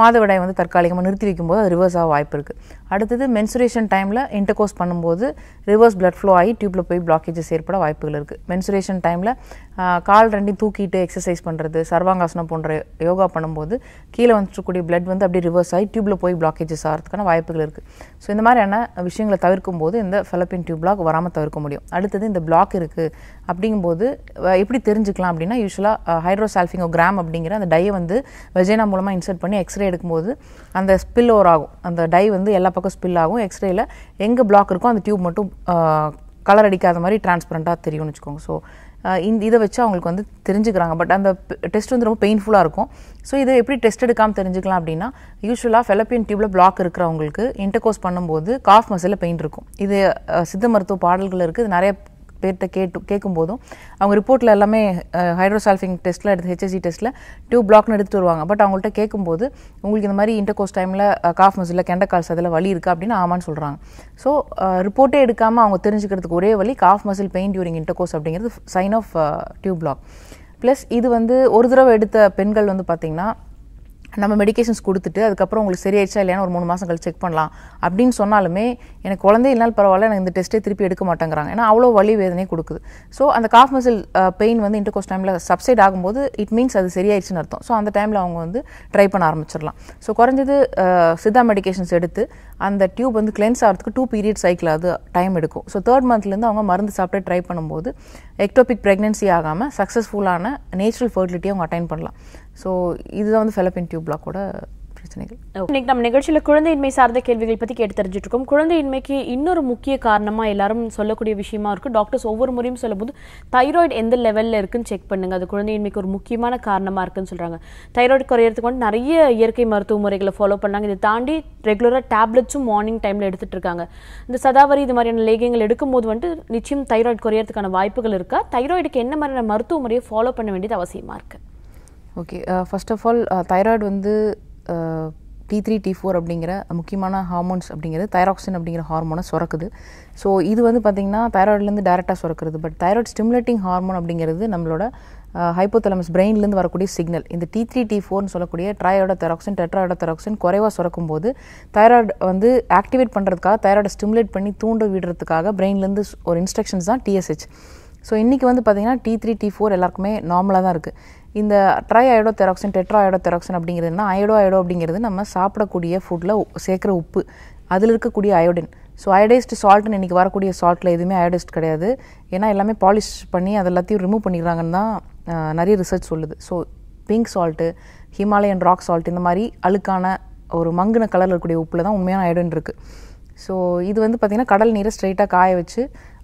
மாதவிடாயை வந்து தற்காலிகமாக நிறுத்தி வைக்கும்போது அது ரிவர்ஸ் ஆக வாய்ப்பு இருக்குது அடுத்தது மென்சுரேஷன் டைமில் இன்டர்கோஸ் பண்ணும்போது ரிவர்ஸ் பிளட் ஃப்ளோ ஆகி டியூப்பில் போய் பிளாக்கேஜஸ் ஏற்பட வாய்ப்புகள் இருக்குது மென்சுரேஷன் டைமில் கால் ரெண்டையும் தூக்கிட்டு எக்ஸசைஸ் பண்ணுறது சர்வாங்காசனம் போன்ற யோகா பண்ணும்போது கீழே வந்துருக்கக்கூடிய பிளட் வந்து அப்படியே ரிவர்ஸ் ஆகி டியூப்பில் போய் பிளாக்கேஜஸ் ஆகிறதுக்கான வாய்ப்புகள் இருக்குது ஸோ இந்த மாதிரியான விஷயங்களை தவிர்க்கும் போது இந்த ஃபெலப்பின் டியூப் பிளாக் வராமல் தவிர்க்க முடியும் அடுத்தது இந்த பிளாக் இருக்குது அப்படிங்கும்போது எப்படி தெரிஞ்சுக்கலாம் அப்படின்னா யூஸ்வலாக ஹைட்ரோசால்ஃபிங்கோகிராம் அப்படிங்கிற அந்த டையை வந்து வெஜைனா மூலமாக இன்சர்ட் பண்ணி எக்ஸ்ரே எடுக்கும்போது அந்த ஸ்பில் ஓவர் ஆகும் அந்த டை வந்து எல்லா பக்கம் ஸ்பில் ஆகும் எக்ஸ்ரேயில் எங்கே பிளாக் இருக்கோ அந்த டியூப் மட்டும் கலர் அடிக்காத மாதிரி டிரான்ஸ்பரண்ட்டாக தெரியும்னு வச்சுக்கோங்க ஸோ இந்த இதை வச்சு அவங்களுக்கு வந்து தெரிஞ்சுக்கிறாங்க பட் அந்த டெஸ்ட் வந்து ரொம்ப பெயின்ஃபுல்லாக இருக்கும் ஸோ இதை எப்படி டெஸ்ட் எடுக்காமல் தெரிஞ்சுக்கலாம் அப்படின்னா யூஸ்வலாக ஃபெலப்பியன் டியூப்பில் பிளாக் இருக்கிறவங்களுக்கு இன்டர்கோஸ் பண்ணும்போது காஃப் மசிலில் பெயின் இருக்கும் இது சித்த மருத்துவ பாடல்கள் இருக்குது நிறைய பேர்த்த கேட்டு கேட்கும்போதும் அவங்க ரிப்போர்ட்டில் எல்லாமே ஹைட்ரோசால்ஃபிங் டெஸ்ட்டில் எடுத்து ஹெச்எஸ்சி டெஸ்ட்டில் டியூப் பிளாக்னு எடுத்துகிட்டு வருவாங்க பட் அவங்கள்ட்ட கேட்கும்போது உங்களுக்கு இந்த மாதிரி இன்டர்கோஸ் டைமில் காஃப் மசில் கெண்டக்கால்ஸ் அதில் வலி இருக்குது அப்படின்னு ஆமான்னு சொல்கிறாங்க ஸோ ரிப்போர்ட்டே எடுக்காமல் அவங்க தெரிஞ்சுக்கிறதுக்கு ஒரே வழி calf muscle pain during intercourse அப்படிங்கிறது sign of tube block plus இது வந்து ஒரு தடவை எடுத்த பெண்கள் வந்து பார்த்திங்கன்னா நம்ம மெடிக்கேஷன்ஸ் கொடுத்துட்டு அதுக்கப்புறம் உங்களுக்கு சரியாயிடுச்சா இல்லையான்னு ஒரு மூணு மாதம் கழிச்சு செக் பண்ணலாம் அப்படின்னு சொன்னாலுமே எனக்கு குழந்தை இல்லைனாலும் பரவாயில்ல எனக்கு இந்த டெஸ்ட்டே திருப்பி எடுக்க மாட்டேங்கிறாங்க ஏன்னா அவ்வளோ வலி வேதனை கொடுக்குது ஸோ அந்த காஃப் மசில் பெயின் வந்து இன்டர்கோஸ் டைமில் சப்சைட் ஆகும்போது இட் மீன்ஸ் அது சரியாயிடுச்சுன்னு அர்த்தம் ஸோ அந்த டைமில் அவங்க வந்து ட்ரை பண்ண ஆரம்பிச்சிடலாம் ஸோ குறைஞ்சது சித்தா மெடிக்கேஷன்ஸ் எடுத்து அந்த டியூப் வந்து கிளென்ஸ் ஆகிறதுக்கு டூ பீரியட் சைக்கிள் அது டைம் எடுக்கும் ஸோ தேர்ட் மந்த்லேருந்து அவங்க மருந்து சாப்பிட்டு ட்ரை பண்ணும்போது எக்டோபிக் ப்ரெக்னென்சி ஆகாமல் சக்ஸஸ்ஃபுல்லான நேச்சுரல் ஃபர்டிலிட்டியை அவங்க அட்டைன் பண்ணலாம் ஸோ இதுதான் வந்து ஃபெலப்பின் டியூப்லாக்கோட கூட இன்னைக்கு நம்ம நிகழ்ச்சியில் குழந்தையின்மை சார்ந்த கேள்விகள் பற்றி கேட்டு தெரிஞ்சுட்டு இருக்கோம் குழந்தையின்மைக்கு இன்னொரு முக்கிய காரணமாக எல்லாரும் சொல்லக்கூடிய விஷயமா இருக்குது டாக்டர்ஸ் ஒவ்வொரு முறையும் சொல்லும்போது தைராய்டு எந்த லெவலில் இருக்குன்னு செக் பண்ணுங்கள் அது குழந்தையின்மைக்கு ஒரு முக்கியமான காரணமாக இருக்குன்னு சொல்கிறாங்க தைராய்டு குறையிறதுக்கு வந்து நிறைய இயற்கை மருத்துவ முறைகளை ஃபாலோ பண்ணாங்க இதை தாண்டி ரெகுலராக டேப்லெட்ஸும் மார்னிங் டைமில் எடுத்துகிட்டு இருக்காங்க இந்த சதாவரி இது மாதிரியான லேகியங்கள் எடுக்கும்போது வந்துட்டு நிச்சயம் தைராய்டு குறையிறதுக்கான வாய்ப்புகள் இருக்கா தைராய்டுக்கு என்ன மாதிரியான மருத்துவ முறையை ஃபாலோ பண்ண வேண்டியது அவசியமாக இருக்குது okay first of all thyroid வந்து டி த்ரீ டி ஃபோர் அப்படிங்கிற முக்கியமான ஹார்மோன்ஸ் அப்படிங்கிறது தைராக்சின் அப்படிங்கிற ஹார்மோனை சுரக்குது ஸோ இது வந்து பார்த்திங்கன்னா தைராய்டுலேருந்து டேரெக்டாக சுரக்கிறது பட் தைராய்டு ஸ்டிமுலேட்டிங் ஹார்மோன் அப்படிங்கிறது நம்மளோட ஹைப்போதலமஸ் uh, பிரெயின்லேருந்து வரக்கூடிய சிக்னல் இந்த டி த்ரீ டி ஃபோர்னு சொல்லக்கூடிய ட்ரையோட தெராக்சின் டெட்ராயோட தெராக்சின் குறைவாக சுரக்கும் போது தைராய்டு வந்து ஆக்டிவேட் பண்ணுறதுக்காக தைராய்டை ஸ்டிமுலேட் பண்ணி தூண்டு விடுறதுக்காக பிரெயின்லேருந்து ஒரு இன்ஸ்ட்ரக்ஷன்ஸ் தான் டிஎஸ்ஹெச் ஸோ இன்றைக்கி வந்து பார்த்திங்கன்னா டி த்ரீ டி ஃபோர் எல்லாருக்குமே நார்மலாக தான் இருக்குது இந்த tri iodo thyroxine tetra iodo thyroxine அப்படிங்கிறதுனா அயோடோ அயோடோ அப்படிங்கிறது நம்ம சாப்பிடக்கூடிய ஃபுட்டில் சேர்க்குற உப்பு அதில் இருக்கக்கூடிய அயோடின் ஸோ அயோடைஸ்டு சால்ட்டுன்னு இன்றைக்கி வரக்கூடிய சால்ட்டில் எதுவுமே அயோடைஸ்ட் கிடையாது ஏன்னா எல்லாமே பாலிஷ் பண்ணி அது எல்லாத்தையும் ரிமூவ் பண்ணிடுறாங்கன்னு தான் நிறைய ரிசர்ச் சொல்லுது so pink salt Himalayan rock salt இந்த மாதிரி அழுக்கான ஒரு மங்குன கலரில் இருக்கக்கூடிய உப்பில் தான் உண்மையான அயோடின் இருக்குது ஸோ இது வந்து பார்த்திங்கன்னா கடல் நீரை ஸ்ட்ரைட்டாக காய வச்சு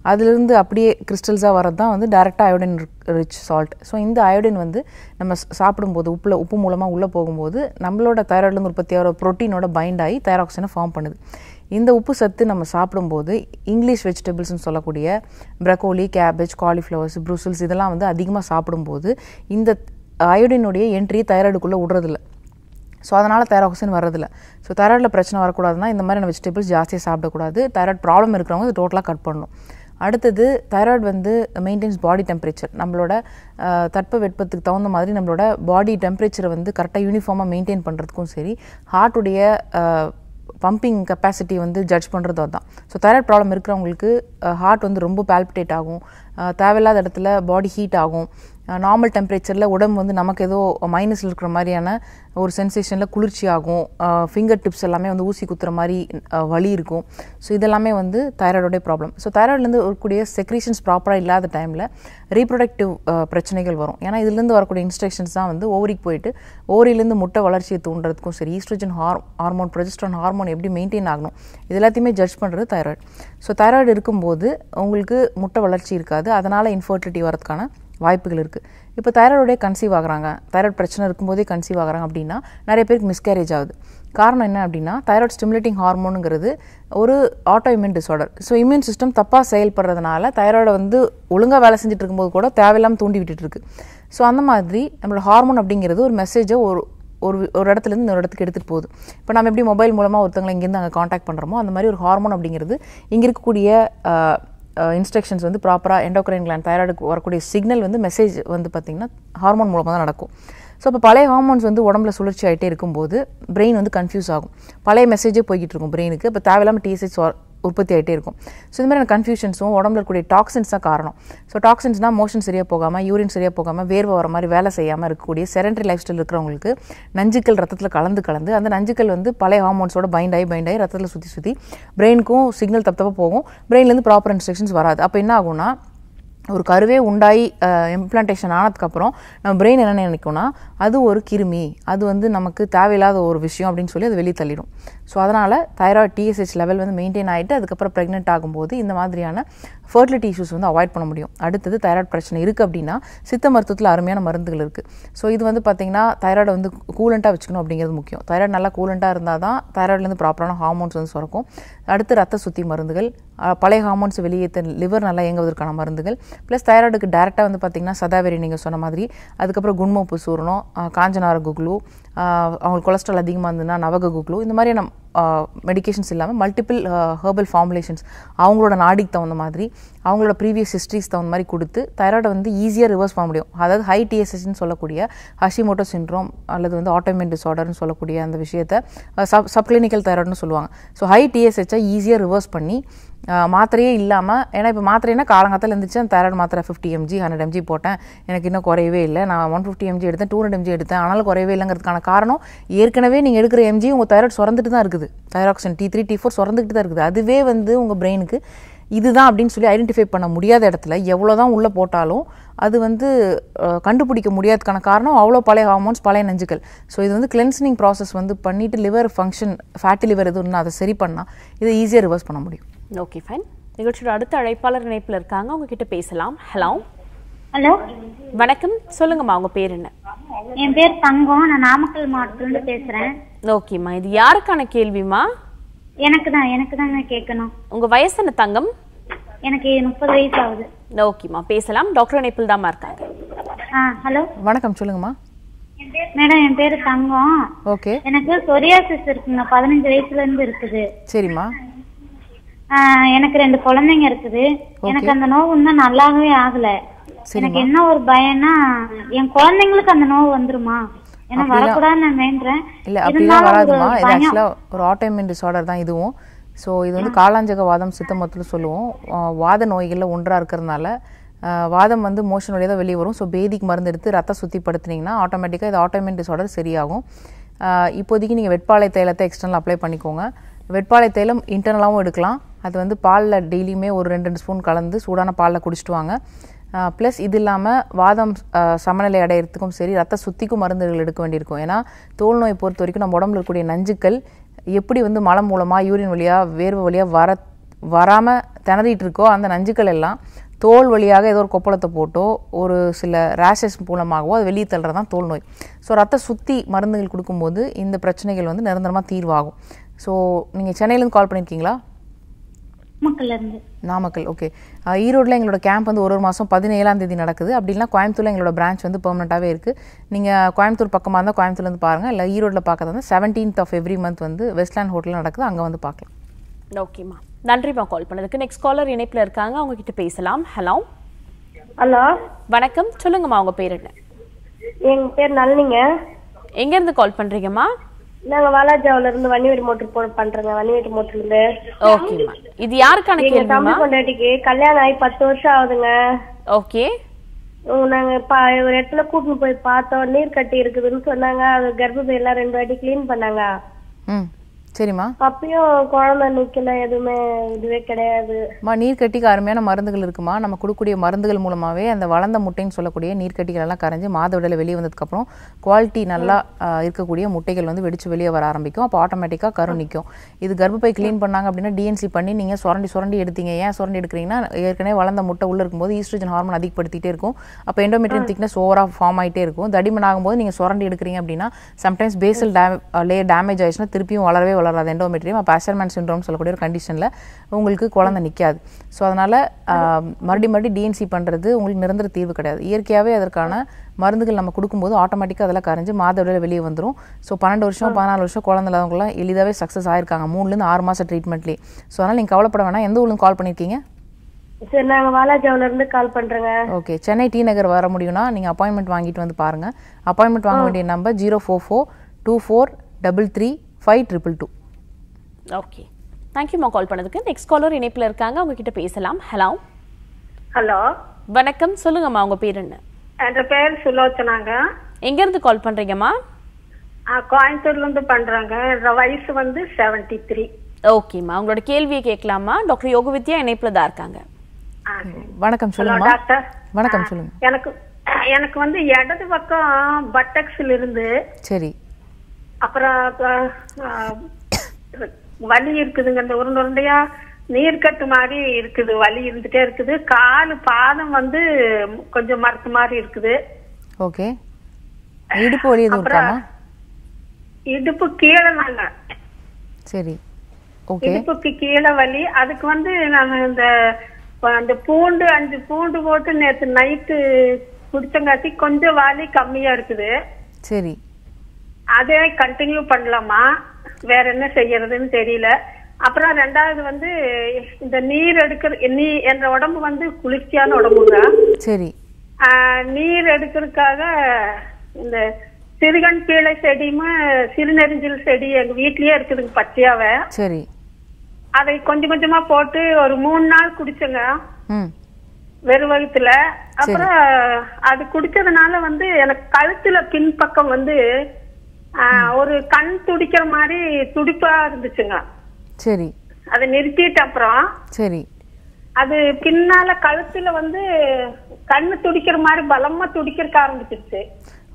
அதிலிருந்து அப்படியே கிறிஸ்டல்ஸாக வரது தான் வந்து டேரெக்டாக அயோடின் ரிச் சால்ட் ஸோ இந்த அயோடின் வந்து நம்ம சாப்பிடும்போது உப்பில் உப்பு மூலமாக உள்ளே போகும்போது நம்மளோட தைராய்டுலேருந்து உற்பத்தியாகிற ப்ரோட்டீனோட பைண்ட் ஆகி தைராக்சினை ஃபார்ம் பண்ணுது இந்த உப்பு சத்து நம்ம சாப்பிடும்போது இங்கிலீஷ் வெஜிடபிள்ஸ்னு சொல்லக்கூடிய ப்ரக்கோலி கேபேஜ் காலிஃப்ளவர்ஸ் ப்ரூசல்ஸ் இதெல்லாம் வந்து அதிகமாக சாப்பிடும்போது இந்த அயோடினுடைய என்ட்ரி தைராய்டுக்குள்ளே விடுறதில்ல ஸோ அதனால் தைராக்சின் வரதில்ல ஸோ தைராய்டில் பிரச்சனை வரக்கூடாதுன்னா இந்த மாதிரியான வெஜிடபிள்ஸ் ஜாஸ்தியாக சாப்பிடக்கூடாது தைராய்டு ப்ராப்ளம் இருக்கிறவங்க இது டோட்டலாக கட் பண்ணணும் அடுத்தது தைராய்டு வந்து மெயின்டைன்ஸ் பாடி டெம்பரேச்சர் நம்மளோட தட்ப வெட்பத்துக்கு தகுந்த மாதிரி நம்மளோட பாடி டெம்பரேச்சரை வந்து கரெக்டாக யூனிஃபார்மாக மெயின்டைன் பண்ணுறதுக்கும் சரி ஹார்ட்டுடைய பம்பிங் கெப்பாசிட்டி வந்து ஜட்ஜ் பண்ணுறது அதுதான் ஸோ தைராய்டு ப்ராப்ளம் இருக்கிறவங்களுக்கு ஹார்ட் வந்து ரொம்ப பால்பிட்டேட் ஆகும் தேவையில்லாத இடத்துல பாடி ஹீட் ஆகும் நார்மல் டெம்பரேச்சரில் உடம்பு வந்து நமக்கு ஏதோ மைனஸில் இருக்கிற மாதிரியான ஒரு சென்சேஷனில் குளிர்ச்சி ஆகும் ஃபிங்கர் டிப்ஸ் எல்லாமே வந்து ஊசி குத்துற மாதிரி வலி இருக்கும் ஸோ இதெல்லாமே வந்து தைராய்டோடைய ப்ராப்ளம் ஸோ தைராய்ட்லேருந்து வரக்கூடிய செக்ரீஷன்ஸ் ப்ராப்பராக இல்லாத டைமில் ரீப்ரொடக்டிவ் பிரச்சனைகள் வரும் ஏன்னா இதுலேருந்து வரக்கூடிய இன்ஸ்ட்ரக்ஷன்ஸ் தான் வந்து ஓவரிக்கு போயிட்டு ஓவரிலேருந்து முட்டை வளர்ச்சியை தூண்டுறதுக்கும் சரி estrogen hor hormone progesterone hormone எப்படி மெயின்டைன் ஆகணும் இது எல்லாத்தையுமே ஜட்ஜ் பண்ணுறது தைராய்டு ஸோ தைராய்டு இருக்கும்போது உங்களுக்கு முட்டை வளர்ச்சி இருக்காது அதனால் இன்ஃபர்டிலிட்டி வரதுக்கான வாய்ப்புகள் இருக்குது இப்போ தைராய்டோடே கன்சீவ் ஆகிறாங்க தைராய்டு பிரச்சனை இருக்கும்போதே கன்சீவ் ஆகிறாங்க அப்படின்னா நிறைய பேருக்கு மிஸ்கேரேஜ் ஆகுது காரணம் என்ன அப்படின்னா தைராய்டு ஸ்டிமுலேட்டிங் ஹார்மோனுங்கிறது ஒரு auto immune disorder so immune system தப்பாக செயல்படுறதுனால தைராய்டை வந்து ஒழுங்காக வேலை செஞ்சுட்டு இருக்கும்போது கூட தேவையில்லாமல் தூண்டி விட்டுட்டு இருக்கு ஸோ அந்த மாதிரி நம்மளோட ஹார்மோன் அப்படிங்கிறது ஒரு மெசேஜை ஒரு ஒரு ஒரு இடத்துலேருந்து இன்னொரு இடத்துக்கு எடுத்துகிட்டு போகுது இப்போ நம்ம எப்படி மொபைல் மூலமாக ஒருத்தவங்களை இங்கேருந்து அங்கே காண்டாக்ட் பண்ணுறோமோ அந்த மாதிரி ஒரு ஹார்மோன் அப்படிங்கிறது இங்கே இருக்கக்கூடிய இன்ஸ்ட்ரக்ஷன்ஸ் வந்து ப்ராப்பராக எண்டோக்ரைன் கிளாண்ட் தைராய்டுக்கு வரக்கூடிய சிக்னல் வந்து மெசேஜ் வந்து பார்த்திங்கன்னா ஹார்மோன் மூலமாக தான் நடக்கும் ஸோ அப்போ பழைய ஹார்மோன்ஸ் வந்து உடம்புல சுழற்சி ஆகிட்டே இருக்கும்போது பிரெயின் வந்து கன்ஃபியூஸ் ஆகும் பழைய மெசேஜே போய்கிட்டு இருக்கும் பிரெயினுக்கு இப்போ தேவையில்லாமல் டிஎஸ்எச் உற்பத்தி ஆகிட்டே இருக்கும் ஸோ இந்த மாதிரியான கன்ஃபியூஷன்ஸும் உடம்புல இருக்கக்கூடிய டாக்ஸின்ஸ் தான் காரணம் ஸோ டாக்ஸின்ஸ்னால் மோஷன் சரியாக போகாமல் யூரின் சரியாக போகாமல் வேர்வை வர மாதிரி வேலை செய்யாமல் இருக்கக்கூடிய செரண்டரி லைஃப் ஸ்டைல் இருக்கிறவங்களுக்கு நஞ்சுக்கள் ரத்தத்தில் கலந்து கலந்து அந்த நஞ்சுக்கள் வந்து பழைய ஹார்மோன்ஸோட பைண்ட் ஆகி பைண்ட் ஆகி ரத்தத்தில் சுற்றி சுற்றி பிரெயினுக்கும் சிக்னல் தப்பு தப்பாக போகும் பிரெயின்லேருந்து ப்ராப்பர் இன்ஸ்ட்ரக்ஷன்ஸ் வராது அப்போ என்ன ஆகும்னா ஒரு கருவே உண்டாகி இம்ப்ளான்டேஷன் ஆனதுக்கப்புறம் நம்ம பிரெயின் என்ன நினைக்கும்னா அது ஒரு கிருமி அது வந்து நமக்கு தேவையில்லாத ஒரு விஷயம் அப்படின்னு சொல்லி அது வெளியே தள்ளிடும் ஸோ அதனால் தைராய்டு டிஎஸ்ஹெச் லெவல் வந்து மெயின்டைன் ஆகிட்டு அதுக்கப்புறம் ப்ரெக்னென்ட் ஆகும்போது இந்த மாதிரியான ஃபர்டிலிட்டி இஷ்யூஸ் வந்து அவாய்ட் பண்ண முடியும் அடுத்தது தைராய்டு பிரச்சனை இருக்குது அப்படின்னா சித்த மருத்துவத்தில் அருமையான மருந்துகள் இருக்குது ஸோ இது வந்து பார்த்திங்கன்னா தைராய்டை வந்து கூலண்ட்டாக வச்சுக்கணும் அப்படிங்கிறது முக்கியம் தைராய்டு நல்லா கூலண்ட்டாக இருந்தால் தான் தைராய்டுலேருந்து ப்ராப்பரான ஹார்மோன்ஸ் வந்து சுரக்கும் அடுத்து ரத்த சுத்தி மருந்துகள் பழைய ஹார்மோன்ஸ் வெளியேற்ற லிவர் நல்லா இயங்குவதற்கான மருந்துகள் ப்ளஸ் தைராய்டுக்கு டேரெக்டாக வந்து பார்த்திங்கன்னா சதாவேரி நீங்கள் சொன்ன மாதிரி அதுக்கப்புறம் குண்மோப்பு சூரணம் காஞ்சநார குக்லு அவங்களுக்கு கொலஸ்ட்ரால் அதிகமாக இருந்ததுன்னா நவக குக்லு இந்த மாதிரி நம் மெடிக்கேஷன்ஸ் இல்லாமல் மல்டிபிள் ஹேர்பல் ஃபார்முலேஷன்ஸ் அவங்களோட நாடிக்கு தகுந்த மாதிரி அவங்களோட ப்ரீவியஸ் ஹிஸ்ட்ரிஸ் தகுந்த மாதிரி கொடுத்து தைராய்டை வந்து ஈஸியாக ரிவர்ஸ் பண்ண முடியும் அதாவது ஹை டிஎஸ்எஸ்ன்னு சொல்லக்கூடிய ஹஷிமோட்டோ சின்ரோம் அல்லது வந்து ஆட்டோமேன் டிசார்டர்னு சொல்லக்கூடிய அந்த விஷயத்தை சப் சப்கிளினிக்கல் தைராய்டுன்னு சொல்லுவாங்க ஸோ ஹை டிஎஸ்ஹெச்சை ஈஸியாக ரிவர்ஸ் பண்ணி மாத்திரையே இல்லாமல் ஏன்னா இப்போ மாத்திரைனா காலங்காலத்தில் இருந்துச்சு அந்த தைராய்டு மாத்திரை ஃபிஃப்டி எம்ஜி ஹண்ட்ரட் எம்ஜி போட்டேன் எனக்கு இன்னும் குறையவே இல்லை நான் ஒன் ஃபிஃப்டி எம்ஜி எடுத்தேன் டூ ஹண்ட்ரட் எம்ஜி எடுத்தேன் ஆனாலும் குறையவே இல்லைங்கிறதுக்கான காரணம் ஏற்கனவே நீங்கள் எடுக்கிற எம்ஜி உங்கள் தைராய்டு சுரந்துட்டு தான் இருக்குது thyroxine T three T four சுரந்துக்கிட்டு தான் இருக்குது அதுவே வந்து உங்கள் பிரெயினுக்கு இதுதான் அப்படின்னு சொல்லி ஐடென்டிஃபை பண்ண முடியாத இடத்துல எவ்வளோ தான் உள்ளே போட்டாலும் அது வந்து கண்டுபிடிக்க முடியாதுக்கான காரணம் அவ்வளோ பழைய ஹார்மோன்ஸ் பழைய நஞ்சுகள் ஸோ இது வந்து கிளென்சினிங் ப்ராசஸ் வந்து பண்ணிவிட்டு லிவர் ஃபங்க்ஷன் ஃபேட்டி லிவர் எதுவும் அதை சரி பண்ணால் இதை ஈஸியாக ரிவர்ஸ் பண்ண முடியும் ஓகே ஃபைன் நிகழ்ச்சியோட அடுத்த அழைப்பாளர் இணைப்பில் இருக்காங்க உங்ககிட்ட பேசலாம் ஹலோ ஹலோ வணக்கம் சொல்லுங்கம்மா உங்க பேர் என்ன என் பேர் தங்கம் நான் நாமக்கல் மாவட்டத்துல பேசுறேன் ஓகேம்மா இது யாருக்கான கேள்விமா எனக்கு தான் எனக்கு தான் கேட்கணும் உங்க வயசு என்ன தங்கம் எனக்கு முப்பது வயசு ஆகுது ஓகேம்மா பேசலாம் டாக்டர் நேபிள் தான் இருக்காங்க ஹலோ வணக்கம் சொல்லுங்கம்மா மேடம் என் பேரு தங்கம் ஓகே எனக்கு சொரியாசிஸ் இருக்குங்க பதினஞ்சு வயசுல இருந்து இருக்குது சரிம்மா எனக்கு ரெண்டு குழந்தைங்க இருக்குது எனக்கு அந்த நோவு இன்னும் நல்லாவே ஆகல எனக்கு என்ன ஒரு பயம்னா என் குழந்தைங்களுக்கு அந்த நோவு வந்துருமா இது ஒரு தான் இதுவும் ஸோ இது வந்து காலாஞ்சக வாதம் சித்த சொல்லுவோம் வாத நோய்களில் ஒன்றாக இருக்கிறதுனால வாதம் வந்து மோஷன் வழியாக தான் வெளியே வரும் ஸோ பேதிக்கு மருந்து எடுத்து ரத்த சுத்திப்படுத்தினீங்கன்னா ஆட்டோமேட்டிக்காக இது ஆட்டோமெண்ட் டிசார்டர் சரியாகும் இப்போதைக்கு நீங்கள் வெட்பாலை தைலத்தை எக்ஸ்டர்னல் அப்ளை பண்ணிக்கோங்க வெட்பாலை தைலம் இன்டர்னலாகவும் எடுக்கலாம் அது வந்து பாலில் டெய்லியுமே ஒரு ரெண்டு ரெண்டு ஸ்பூன் கலந்து சூடான பாலில் குடிச்சிட்டு வாங்க ப்ளஸ் இது இல்லாமல் வாதம் சமநிலை அடையிறதுக்கும் சரி ரத்த சுத்திக்கும் மருந்துகள் எடுக்க வேண்டியிருக்கும் ஏன்னா தோல் நோய் பொறுத்த வரைக்கும் நம்ம உடம்புல இருக்கக்கூடிய நஞ்சுக்கள் எப்படி வந்து மலம் மூலமாக யூரின் வழியாக வேர்வை வழியாக வர வராமல் திணறிட்டு இருக்கோ அந்த நஞ்சுக்கள் எல்லாம் தோல் வழியாக ஏதோ ஒரு கொப்பளத்தை போட்டோ ஒரு சில ரேஷஸ் மூலமாகவோ அது வெளியே தள்ளுறது தான் தோல் நோய் ஸோ ரத்த சுற்றி மருந்துகள் கொடுக்கும்போது இந்த பிரச்சனைகள் வந்து நிரந்தரமாக தீர்வாகும் ஸோ நீங்கள் சென்னையிலேருந்து கால் பண்ணியிருக்கீங்களா நாமக்கல் ஓகே ஈரோட்டில் எங்களோட கேம்ப் வந்து ஒரு ஒரு மாதம் பதினேழாம் தேதி நடக்குது அப்படின்னா கோயம்புத்தூரில் எங்களோட பிரான்ச் வந்து பெர்மனெண்ட்டாகவே இருக்குது நீங்கள் கோயம்புத்தூர் பக்கமாக இருந்தால் கோயம்புத்தூர்லேருந்து பாருங்கள் இல்லை ஈரோட்டில் பார்க்கறது வந்து செவன்டீன்த் ஆஃப் எவ்ரி மந்த் வந்து வெஸ்ட்லேண்ட் ஹோட்டலில் நடக்குது அங்கே வந்து பார்க்கலாம் ஓகேம்மா நன்றிம்மா கால் பண்ணதுக்கு நெக்ஸ்ட் காலர் இணைப்பில் இருக்காங்க அவங்க கிட்ட பேசலாம் ஹலோ ஹலோ வணக்கம் சொல்லுங்கம்மா உங்கள் பேர் என்ன என் பேர் நளினிங்க எங்கேருந்து கால் பண்ணுறீங்கம்மா நாங்க வாலாஜாவுல இருந்து வன்னிவேடு மோட்டர் போட பண்றோங்க வன்னிவேடு மோட்டர்ல இருந்து இது யாருக்கான கேள்வி தம்பி பொண்டாட்டிக்கு கல்யாணம் ஆகி பத்து வருஷம் ஆகுதுங்க ஓகே நாங்க ஒரு இடத்துல கூட்டிட்டு போய் பார்த்தோம் நீர் கட்டி இருக்குதுன்னு சொன்னாங்க அது கர்ப்பப்பை எல்லாம் ரெண்டு வாட்டி கிளீன் பண்ணாங்க சரிம்மா அப்பயும் குழந்தை நிக்கல எதுவுமே இதுவே கிடையாது அம்மா நீர்க்கட்டிக்கு அருமையான மருந்துகள் இருக்குமா நம்ம கொடுக்கக்கூடிய மருந்துகள் மூலமாவே அந்த வளர்ந்த முட்டைன்னு சொல்லக்கூடிய நீர்க்கட்டிகள் எல்லாம் கரைஞ்சு மாதவிடல வெளியே வந்ததுக்கப்புறம் குவாலிட்டி நல்லா இருக்கக்கூடிய முட்டைகள் வந்து வெடிச்சு வெளியே வர ஆரம்பிக்கும் அப்போ ஆட்டோமேட்டிக்காக கரு நிற்கும் இது கர்ப்பப்பை க்ளீன் பண்ணாங்க அப்படின்னா டிஎன்சி பண்ணி நீங்கள் சுரண்டி சுரண்டி எடுத்தீங்க ஏன் சுரண்டி எடுக்கிறீங்கன்னா ஏற்கனவே வளர்ந்த முட்டை உள்ளே இருக்கும்போது ஈஸ்ட்ரஜன் ஹார்மோன் அதிகப்படுத்திட்டே இருக்கும் அப்போ எண்டோமெட்ரியன் திக்னஸ் ஓவராக ஃபார்ம் ஆகிட்டே இருக்கும் தடிமன் ஆகும்போது நீங்கள் சுரண்டி எடுக்கிறீங்க அப்படின்னா சம்டைம்ஸ் பேசல் டே டேமேஜ் ஆயிடுச்சுன்னா திருப்பியும் வளரவே வளர வளராத எண்டோமெட்ரியம் அப்போ அசர்மேன் சின்ரோம் சொல்லக்கூடிய ஒரு கண்டிஷனில் உங்களுக்கு குழந்தை நிற்காது ஸோ அதனால் மறுபடி மறுபடி டிஎன்சி பண்ணுறது உங்களுக்கு நிரந்தர தீர்வு கிடையாது இயற்கையாகவே அதற்கான மருந்துகள் நம்ம கொடுக்கும்போது ஆட்டோமேட்டிக்காக அதெல்லாம் கரைஞ்சி மாதவிடையில் வெளியே வந்துடும் ஸோ பன்னெண்டு வருஷம் பதினாலு வருஷம் குழந்தைங்களாம் எளிதாகவே சக்ஸஸ் ஆயிருக்காங்க மூணுலேருந்து ஆறு மாதம் ட்ரீட்மெண்ட்லேயே ஸோ அதனால் நீங்கள் கவலைப்பட வேணாம் எந்த ஊருக்கு கால் பண்ணியிருக்கீங்க சரி நாங்கள் கால் பண்றேங்க ஓகே சென்னை டி நகர் வர முடியும்னா நீங்கள் அப்பாயின்மெண்ட் வாங்கிட்டு வந்து பாருங்க அப்பாயின்மெண்ட் வாங்க வேண்டிய number zero four four two four double three five triple two okay தேங்க்யூமா கால் பண்ணதுக்கு நெக்ஸ்ட் காலர் இணைப்பில் இருக்காங்க உங்ககிட்ட பேசலாம் ஹலோ ஹலோ வணக்கம் சொல்லுங்கம்மா உங்க பேர் என்ன என் பேர் சுலோச்சனாங்க எங்க இருந்து கால் பண்றீங்கம்மா கோயம்புத்தூர்ல இருந்து பண்றாங்க வயசு வந்து செவன்டி த்ரீ ஓகேம்மா உங்களோட கேள்வியை கேட்கலாமா டாக்டர் யோகவித்யா இணைப்புல தான் இருக்காங்க வணக்கம் சொல்லுங்க டாக்டர் வணக்கம் சொல்லுங்க எனக்கு எனக்கு வந்து இடது பக்கம் பட்டக்ஸ்ல இருந்து சரி அப்புறம் வலி இருக்குதுங்க இந்த உருண்டை உருண்டையா நீர்கட்டு மாதிரி இருக்குது வலி இருந்துட்டே இருக்குது காலு பாதம் வந்து கொஞ்சம் மறுத்து மாதிரி இருக்குது ஓகே இடுப்பு வலி எதுவும் இடுப்பு கீழே நாங்க சரி ஓகே இடுப்புக்கு கீழே வலி அதுக்கு வந்து நாங்க இந்த அந்த பூண்டு அஞ்சு பூண்டு போட்டு நேத்து நைட்டு குடிச்சங்காட்டி கொஞ்சம் வலி கம்மியா இருக்குது சரி அதே கண்டினியூ பண்ணலாமா வேற என்ன செய்யறதுன்னு தெரியல அப்புறம் ரெண்டாவது வந்து இந்த நீர் எடுக்கிற நீ என்ற உடம்பு வந்து குளிர்ச்சியான உடம்புங்க சரி நீர் எடுக்கிறதுக்காக இந்த சிறுகண் கீழே செடியுமா சிறுநெறிஞ்சில் செடி எங்க வீட்லயே இருக்குதுங்க பச்சையாவ சரி அதை கொஞ்சம் கொஞ்சமா போட்டு ஒரு மூணு நாள் குடிச்சங்க வெறும் வகுத்துல அப்புறம் அது குடிச்சதுனால வந்து எனக்கு கழுத்துல பின்பக்கம் வந்து ஒரு கண் துடிக்கிற மாதிரி துடிப்பா இருந்துச்சுங்க சரி அதை நிறுத்திட்டு அப்புறம் சரி அது பின்னால கழுத்துல வந்து கண்ணு துடிக்கிற மாதிரி பலமா துடிக்கிறக்க ஆரம்பிச்சிருச்சு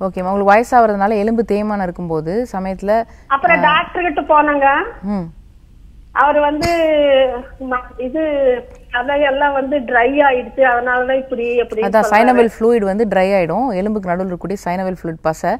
ஓகேமா உங்களுக்கு வயசாகிறதுனால எலும்பு தேய்மானம் இருக்கும்போது சமயத்துல அப்புறம் டாக்டர் கிட்ட போனாங்க அவர் வந்து இது எல்லாம் வந்து ட்ரை ஆயிடுச்சு அதனாலதான் இப்படி அப்படி அதான் சைனவெல் ஃப்ளூயிட் வந்து ட்ரை ஆயிடும் எலும்புக்கு நடுவில் இருக்கக்கூடிய சைனவெல் ஃப்ளூயிட் பசை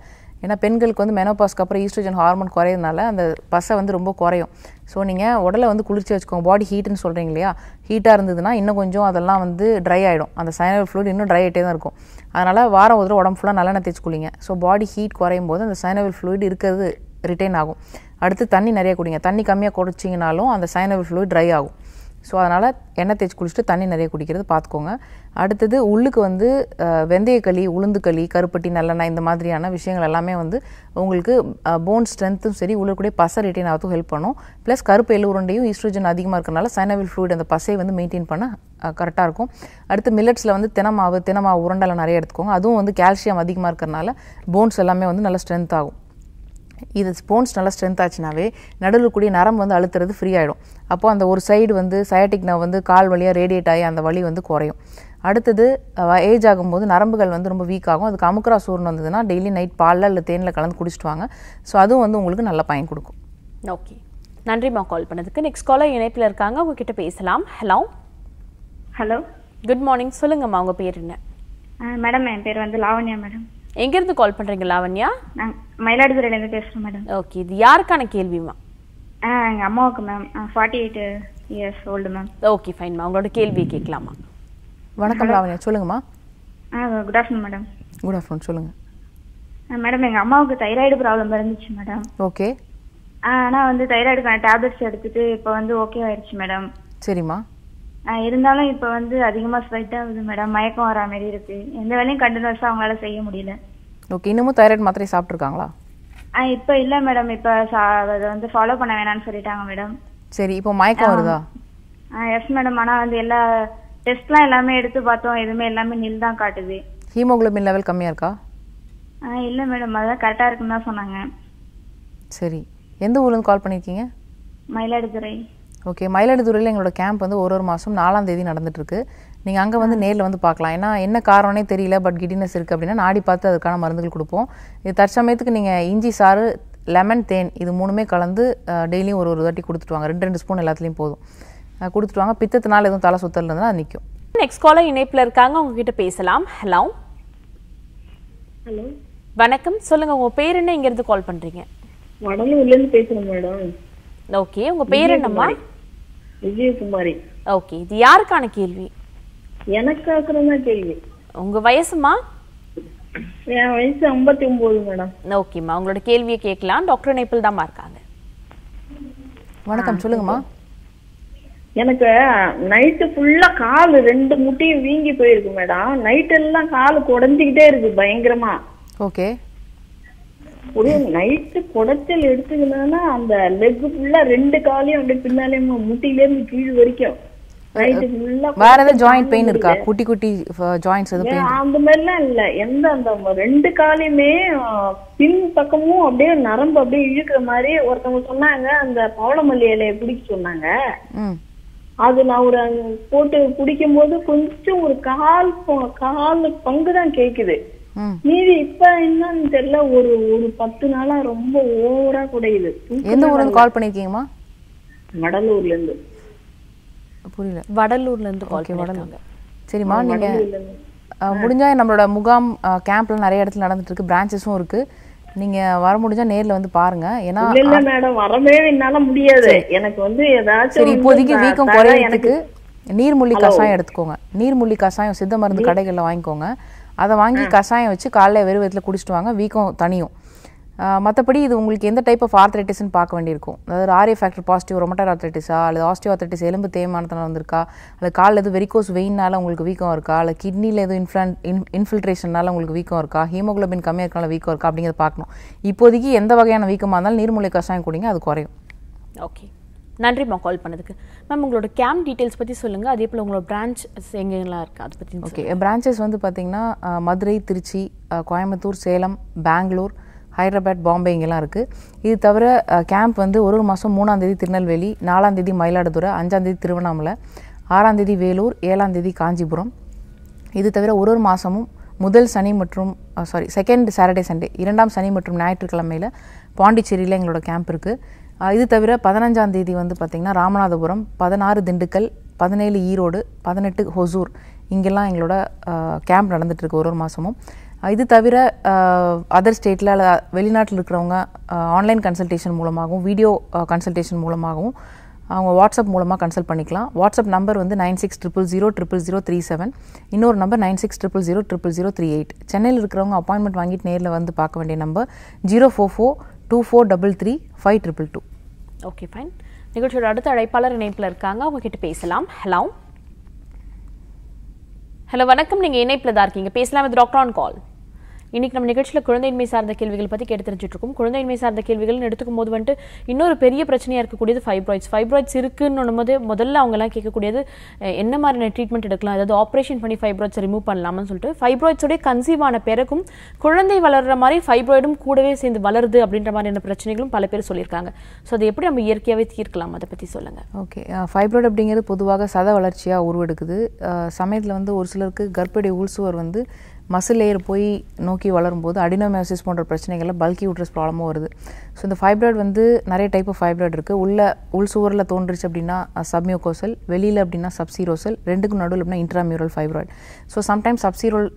ஏன்னா பெண்களுக்கு வந்து மெனோபாஸ்க்கு அப்புறம் ஈஸ்ட்ரோஜன் ஹார்மோன் குறையிறதுனால அந்த பசை வந்து ரொம்ப குறையும் ஸோ நீங்கள் உடலை வந்து குளிர்ச்சி வச்சுக்கோங்க பாடி ஹீட்டுன்னு சொல்கிறீங்க இல்லையா ஹீட்டாக இருந்ததுன்னா இன்னும் கொஞ்சம் அதெல்லாம் வந்து ட்ரை ஆகிடும் அந்த சைனல் ஃப்ளூட் இன்னும் ட்ரை ஆகிட்டே தான் இருக்கும் அதனால் வாரம் ஒரு உடம்பு ஃபுல்லாக நல்லெண்ணெய் தேய்ச்சி குளிங்க ஸோ பாடி ஹீட் குறையும் போது அந்த சைனவல் ஃப்ளூயிட் இருக்கிறது ரிட்டைன் ஆகும் அடுத்து தண்ணி நிறைய குடிங்க தண்ணி கம்மியாக குடிச்சிங்கனாலும் அந்த சைனல் ஃப்ளூயிட் ட்ரை ஆகும் ஸோ அதனால் எண்ணெய் தேய்ச்சி குளிச்சுட்டு தண்ணி நிறைய குடிக்கிறது பார்த்துக்கோங்க அடுத்தது உள்ளுக்கு வந்து வெந்தயக்களி உளுந்துக்களி கருப்பட்டி நல்லெண்ணெய் இந்த மாதிரியான விஷயங்கள் எல்லாமே வந்து உங்களுக்கு போன் ஸ்ட்ரென்த்தும் சரி கூட பசை ரிட்டைன் ஆகும் ஹெல்ப் பண்ணும் ப்ளஸ் கருப்பு உருண்டையும் ஈஸ்ட்ரோஜன் அதிகமாக இருக்கிறனால சைனவில் ஃப்ளூயிட் அந்த பசையை வந்து மெயின்டைன் பண்ண கரெக்டாக இருக்கும் அடுத்து மில்லட்ஸில் வந்து தினமாவு தினமாவு உருண்டெல்லாம் நிறைய எடுத்துக்கோங்க அதுவும் வந்து கால்சியம் அதிகமாக இருக்கிறனால போன்ஸ் எல்லாமே வந்து நல்லா ஸ்ட்ரென்த் ஆகும் இது ஸ்போன்ஸ் நல்லா ஸ்ட்ரென்த் ஆச்சுனாவே நடுவில் கூடிய நரம் வந்து அழுத்துறது ஃப்ரீ ஆகிடும் அப்போ அந்த ஒரு சைடு வந்து சயாட்டிக் நர்வ் வந்து கால் வழியாக ரேடியேட் ஆகி அந்த வலி வந்து குறையும் அடுத்தது ஏஜ் ஆகும்போது நரம்புகள் வந்து ரொம்ப வீக் ஆகும் அதுக்கு அமுக்கரா சூர்ணம் வந்ததுன்னா டெய்லி நைட் பாலில் இல்லை தேனில் கலந்து குடிச்சிட்டு வாங்க ஸோ அதுவும் வந்து உங்களுக்கு நல்ல பயன் கொடுக்கும் ஓகே நன்றிம்மா கால் பண்ணதுக்கு நெக்ஸ்ட் காலர் இணைப்பில் இருக்காங்க உங்ககிட்ட பேசலாம் ஹலோ ஹலோ குட் மார்னிங் சொல்லுங்கம்மா உங்கள் பேர் என்ன மேடம் என் பேர் வந்து லாவண்யா மேடம் எங்கேருந்து கால் பண்ணுறீங்க லாவண்யா மயிலாடுதுறையிலேருந்து பேசுறேன் மேடம் ஓகே இது யாருக்கான கேள்விமா எங்கள் அம்மாவுக்கு ma'am forty eight years old ma'am okay ஃபைன்மா உங்களோட கேள்வி கேட்கலாமா வணக்கம் லாவண்யா சொல்லுங்கம்மா good afternoon madam good afternoon சொல்லுங்கள் மேடம் எங்கள் அம்மாவுக்கு தைராய்டு ப்ராப்ளம் இருந்துச்சு மேடம் ஓகே ஆனால் வந்து தைராய்டுக்கான டேப்லெட்ஸ் எடுத்துட்டு இப்போ வந்து ஓகே ஆயிடுச்சு மேடம் சரிம்மா இருந்தாலும் இப்போ வந்து அதிகமா ஸ்வெட் ஆகுது மேடம் மயக்கம் வரா மாதிரி இருக்கு எந்த வேலையும் கண்டினியூஸா அவங்களால செய்ய முடியல ஓகே இன்னமும் தைராய்டு மாத்திரை சாப்பிட்ருக்காங்களா ஆ இப்ப இல்லை மேடம் இப்ப அதை வந்து ஃபாலோ பண்ண வேணாம்னு சொல்லிட்டாங்க மேடம் சரி இப்போ மயக்கம் வருதா ஆ எஸ் மேடம் ஆனா வந்து எல்லா டெஸ்ட்லாம் எல்லாமே எடுத்து பார்த்தோம் எதுவுமே எல்லாமே நில் தான் காட்டுது ஹீமோகுளோபின் லெவல் கம்மியா இருக்கா ஆ இல்ல மேடம் அதான் கரெக்டா இருக்குன்னு தான் சொன்னாங்க சரி எந்த ஊர்லேருந்து கால் பண்ணியிருக்கீங்க மயிலாடுதுறை ஓகே மயிலாடுதுறையில் எங்களோட கேம்ப் வந்து ஒரு ஒரு மாதம் நாலாம் தேதி நடந்துட்டுருக்கு நீங்கள் அங்கே வந்து நேரில் வந்து பார்க்கலாம் ஏன்னா என்ன காரணம்னே தெரியல பட் கிடினஸ் இருக்குது அப்படின்னா நாடி பார்த்து அதுக்கான மருந்துகள் கொடுப்போம் இது தற்சமயத்துக்கு நீங்கள் இஞ்சி சாறு லெமன் தேன் இது மூணுமே கலந்து டெய்லியும் ஒரு ஒரு தாட்டி கொடுத்துட்டு வாங்க ரெண்டு ரெண்டு ஸ்பூன் எல்லாத்துலேயும் போதும் கொடுத்துட்டு வாங்க நாள் எதுவும் தலை சுத்தல் இருந்தால் அது நிற்கும் நெக்ஸ்ட் காலர் இணைப்பில் இருக்காங்க உங்ககிட்ட பேசலாம் ஹலோ ஹலோ வணக்கம் சொல்லுங்கள் உங்கள் பேர் என்ன இங்கேருந்து கால் பண்ணுறீங்க வடலூர்லேருந்து பேசுகிறேன் மேடம் ஓகே உங்கள் பேர் என்னம்மா விஜயகுமாரி ஓகே இது யாருக்கான கேள்வி எனக்காக்குறதா கேள்வி உங்க வயசுமா என் வயசு ஐம்பத்தி ஒன்பது மேடம் ஓகேம்மா உங்களோட கேள்வியை கேட்கலாம் டாக்டர் நைப்பிள் தான்மா இருக்காங்க வணக்கம் சொல்லுங்கம்மா எனக்கு நைட்டு ஃபுல்லா கால் ரெண்டு முட்டையும் வீங்கி போயிருக்கு மேடம் நைட் எல்லாம் காலு குடஞ்சிக்கிட்டே இருக்கு பயங்கரமா ஓகே ஒரே நைட்டு குடச்சல் எடுத்துக்கணும்னா அந்த லெக் ஃபுல்லா ரெண்டு காலையும் அப்படியே பின்னாலே முட்டிலே இருந்து கீழ் வரைக்கும் வேற ஏதாவது ஜாயிண்ட் பெயின் இருக்கா குட்டி குட்டி ஜாயிண்ட்ஸ் எதுவும் பெயின் அந்த மாதிரிலாம் இல்ல எந்த அந்த ரெண்டு காலையுமே பின் பக்கமும் அப்படியே நரம்பு அப்படியே இழுக்கிற மாதிரி ஒருத்தவங்க சொன்னாங்க அந்த பவளமல்லி இலையை பிடிக்க சொன்னாங்க அது நான் ஒரு போட்டு குடிக்கும் போது கொஞ்சம் ஒரு கால் கால் பங்கு தான் கேக்குது மீதி இப்ப என்னன்னு தெரியல ஒரு ஒரு பத்து நாளா ரொம்ப ஓவரா குடையுது எந்த ஊர்ல இருந்து கால் பண்ணிருக்கீங்கம்மா வடலூர்ல இருந்து புரியல வடலூர்ல இருந்து கால் வடலூர் சரிம்மா நீங்க முடிஞ்சா நம்மளோட முகாம் கேம்ப்ல நிறைய இடத்துல நடந்துட்டு இருக்கு பிரான்ச்சஸும் இருக்கு நீங்க வர முடிஞ்சா நேர்ல வந்து பாருங்க ஏன்னா இல்ல மேடம் வரவே என்னால முடியாது எனக்கு வந்து ஏதாச்சும் சரி இப்போதைக்கு வீக்கம் குறையறதுக்கு நீர்முள்ளி கஷாயம் எடுத்துக்கோங்க நீர்முள்ளி கஷாயம் சித்த மருந்து கடைகள்ல வாங்கிக்கோங்க அதை வாங்கி கஷாயம் வச்சு காலைல வெறும் வயிற்றில் குடிச்சிட்டு வாங்க வீக்கம் தனியும் மற்றபடி இது உங்களுக்கு எந்த டைப் ஆஃப் ஆர்த்தரைட்டிஸ்னு பார்க்க வேண்டியிருக்கும் அதாவது ஆரிய ஃபேக்டர் பாசிட்டிவ் ரொமட்டர் ஆர்த்தரைட்டிஸா அல்லது ஆஸ்டியோ ஆர்த்தரைட்டிஸ் எலும்பு தேய்மானத்தில் வந்திருக்கா அல்லது காலில் எதுவும் வெரிகோஸ் வெயின்னால உங்களுக்கு வீக்கம் இருக்கா அல்லது கிட்னியில் எதுவும் இன்ஃப்ளன் இன் இன்ஃபில்ட்ரேஷனால உங்களுக்கு வீக்கம் இருக்கா ஹீமோக்ளோபின் கம்மியாக இருக்கனால வீக்கம் இருக்கா அப்படிங்கிறத பார்க்கணும் இப்போதைக்கு எந்த வகையான வீக்கமாக இருந்தாலும் நீர்மூலை கஷாயம் குடிங்க அது குறையும் ஓகே நன்றிம்மா கால் பண்ணதுக்கு மேம் உங்களோட கேம்ப் டீட்டெயில்ஸ் பற்றி சொல்லுங்கள் அதே போல் உங்களோட பிரான்ச் எங்கெல்லாம் இருக்குது அதை பற்றி ஓகே பிரான்ச்சஸ் வந்து பார்த்திங்கன்னா மதுரை திருச்சி கோயம்புத்தூர் சேலம் பெங்களூர் ஹைதராபாத் பாம்பே இங்கெல்லாம் இருக்குது இது தவிர கேம்ப் வந்து ஒரு ஒரு மாதம் மூணாந்தேதி திருநெல்வேலி நாலாந்தேதி மயிலாடுதுறை அஞ்சாந்தேதி திருவண்ணாமலை ஆறாந்தேதி வேலூர் ஏழாந்தேதி காஞ்சிபுரம் இது தவிர ஒரு ஒரு மாதமும் முதல் சனி மற்றும் சாரி செகண்ட் சாட்டர்டே சண்டே இரண்டாம் சனி மற்றும் ஞாயிற்றுக்கிழமையில் பாண்டிச்சேரியில் எங்களோட கேம்ப் இருக்குது இது தவிர பதினஞ்சாம் தேதி வந்து பார்த்திங்கன்னா ராமநாதபுரம் பதினாறு திண்டுக்கல் பதினேழு ஈரோடு பதினெட்டு ஹொசூர் இங்கெல்லாம் எங்களோட கேம்ப் நடந்துகிட்ருக்கு ஒரு ஒரு மாதமும் இது தவிர அதர் ஸ்டேட்டில் அல்லது வெளிநாட்டில் இருக்கிறவங்க ஆன்லைன் கன்சல்டேஷன் மூலமாகவும் வீடியோ கன்சல்டேஷன் மூலமாகவும் அவங்க வாட்ஸ்அப் மூலமாக கன்சல்ட் பண்ணிக்கலாம் வாட்ஸ்அப் நம்பர் வந்து nine six triple zero triple zero three seven இன்னொரு number nine six triple zero triple zero three eight சென்னையில் இருக்கிறவங்க அப்பாயின்மெண்ட் வாங்கிட்டு நேரில் வந்து பார்க்க வேண்டிய number zero four four two four double three five triple two okay fine நிகழ்ச்சியோட அடுத்த அழைப்பாளர் இணைப்பில் இருக்காங்க கிட்ட பேசலாம் ஹலோ ஹலோ வணக்கம் நீங்கள் இணைப்பில் தான் இருக்கீங்க பேசலாம் வித் டாக்டர் ஆன் கால் இன்னைக்கு நம்ம நிகழ்ச்சியில் குழந்தையின்மை சார்ந்த கேள்விகள் பற்றி கேட்டு தெரிஞ்சுட்டு இருக்கோம் குழந்தையின்மை சார்ந்த கேள்விகள்னு எடுத்துக்கும் போது வந்துட்டு இன்னொரு பெரிய பிரச்சனையாக இருக்கக்கூடியது ஃபைப்ராய்ட்ஸ் ஃபைப்ராய்ட்ஸ் இருக்குன்னு போது முதல்ல அவங்கலாம் கேட்கக்கூடியது என்ன மாதிரியான ட்ரீட்மெண்ட் எடுக்கலாம் அதாவது ஆப்ரேஷன் பண்ணி ஃபைப்ராய்ட்ஸ் ரிமூவ் பண்ணலாம்னு சொல்லிட்டு ஃபைப்ராய்ட்ஸோடைய கன்சீவான பிறகும் குழந்தை வளர்கிற மாதிரி ஃபைப்ராய்டும் கூடவே சேர்ந்து வளருது அப்படின்ற மாதிரியான பிரச்சனைகளும் பல பேர் சொல்லியிருக்காங்க ஸோ அதை எப்படி நம்ம இயற்கையாகவே தீர்க்கலாம் அதை பற்றி சொல்லுங்கள் ஓகே ஃபைப்ராய்டு அப்படிங்கிறது பொதுவாக சத வளர்ச்சியாக உருவெடுக்குது சமயத்தில் வந்து ஒரு சிலருக்கு கர்ப்படி உள்சுவர் வந்து மசில் லேயர் போய் நோக்கி வளரும்போது அடினோமியாசிஸ் போன்ற பிரச்சனைகளில் பல்கி உட்ரஸ் ப்ராப்ளமும் வருது ஸோ இந்த ஃபைப்ராய்டு வந்து நிறைய டைப் ஆஃப் ஃபைப்ராய்டு இருக்குது உள்ள உள் சுவரில் தோன்றுச்சு அப்படின்னா சப்மியோகோசல் வெளியில் அப்படின்னா சப்சீரோசல் ரெண்டுக்கும் நடுவில் அப்படின்னா intramural fibroid so sometimes subserosal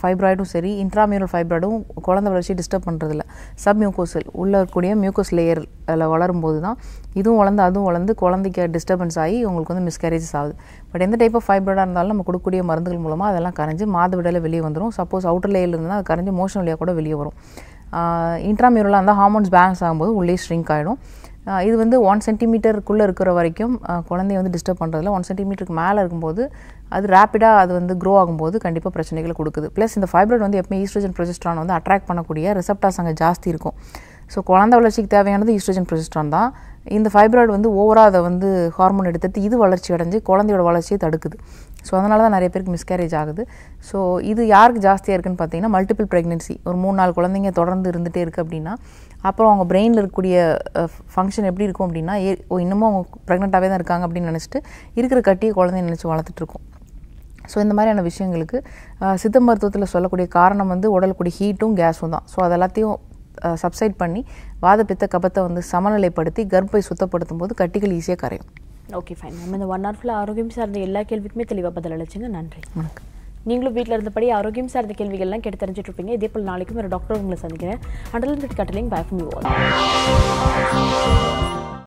ஃபைப்ராய்டும் சரி இன்ட்ராமியூரல் ஃபைப்ராய்டும் குழந்தை வளர்ச்சி டிஸ்டர்ப் பண்ணுறதில்ல சப்மியூகோசல் உள்ள இருக்கக்கூடிய மியூக்கோஸ் லேயரில் வளரும்போது தான் இதுவும் வளர்ந்து அதுவும் வளர்ந்து குழந்தைக்கு டிஸ்டர்பன்ஸ் ஆகி உங்களுக்கு வந்து மிஸ்கேரேஜஸ் ஆகுது பட் எந்த டைப் ஆஃப் ஃபைப்ராய்டாக இருந்தாலும் நம்ம கொடுக்கக்கூடிய மருந்துகள் மூலமாக அதெல்லாம் கரைஞ்சி விடலை வெளியே வந்துடும் சப்போஸ் அவுட்டர் லேயில் இருந்தால் அது கரைஞ்சி மோஷன் வழியாக கூட வெளியே வரும் இன்ட்ராமியூரலாக இருந்தால் ஹார்மோன்ஸ் பேலன்ஸ் ஆகும்போது உள்ளே ஸ்ட்ரிங்க் ஆகிடும் இது வந்து ஒன் சென்டிமீட்டருக்குள்ளே இருக்கிற வரைக்கும் குழந்தைய வந்து டிஸ்டர்ப் பண்ணுறதுல ஒன் சென்டிமீட்டருக்கு மேலே இருக்கும்போது அது ரேப்பிடாக அது வந்து க்ரோ ஆகும்போது கண்டிப்பாக பிரச்சனைகளை கொடுக்குது ப்ளஸ் இந்த ஃபைப்ராய்டு வந்து எப்போயுமே ஈஸ்ட்ரஜன் ப்ரொஜெஸ்ட்ரான் வந்து அட்ராக்ட் பண்ணக்கூடிய ரிசப்டாஸ் அங்கே ஜாஸ்தி இருக்கும் ஸோ குழந்தை வளர்ச்சிக்கு தேவையானது ஈஸ்ட்ரஜன் ப்ரொஜெஸ்ட்ரான் தான் இந்த ஃபைப்ராய்டு வந்து ஓவராக அதை வந்து ஹார்மோன் எடுத்துட்டு இது வளர்ச்சி அடைஞ்சு குழந்தையோட வளர்ச்சியை தடுக்குது ஸோ அதனால தான் நிறைய பேருக்கு மிஸ்கேரேஜ் ஆகுது ஸோ இது யாருக்கு ஜாஸ்தியாக இருக்குன்னு பார்த்தீங்கன்னா மல்டிபிள் ப்ரெக்னென்சி ஒரு மூணு நாலு குழந்தைங்க தொடர்ந்து இருந்துகிட்டே இருக்குது அப்படின்னா அப்புறம் அவங்க பிரெயினில் இருக்கக்கூடிய ஃபங்க்ஷன் எப்படி இருக்கும் அப்படின்னா ஏ ஓ இன்னமும் அவங்க ப்ரெக்னெண்ட்டாகவே தான் இருக்காங்க அப்படின்னு நினச்சிட்டு இருக்கிற கட்டியை குழந்தைய நினச்சி வளர்த்துட்ருக்கோம் ஸோ இந்த மாதிரியான விஷயங்களுக்கு சித்த மருத்துவத்தில் சொல்லக்கூடிய காரணம் வந்து உடலுக்குடி ஹீட்டும் கேஸும் தான் ஸோ அது எல்லாத்தையும் சப்சைட் பண்ணி வாதப்பித்த கபத்தை வந்து சமநிலைப்படுத்தி கர்ப்பை சுத்தப்படுத்தும் போது கட்டிகள் ஈஸியாக கரையும் ஓகே ஃபைன் நம்ம இந்த ஒன் ஹவர் ஃபுல்லாக ஆரோக்கியம் சார்ந்த எல்லா கேள்விக்குமே தெளிவாக பதில் அளிச்சுங்க நன்றி வணக்கம் நீங்களும் வீட்டில் இருந்தபடி ஆரோக்கியம் சார்ந்த கேள்விகள்லாம் கேட்டு தெரிஞ்சுட்டு இருப்பீங்க இதே போல் நாளைக்கும் ஒரு டாக்டர் உங்களை சந்திக்கிறேன் அண்டல் கட்டலிங் பேஃபம்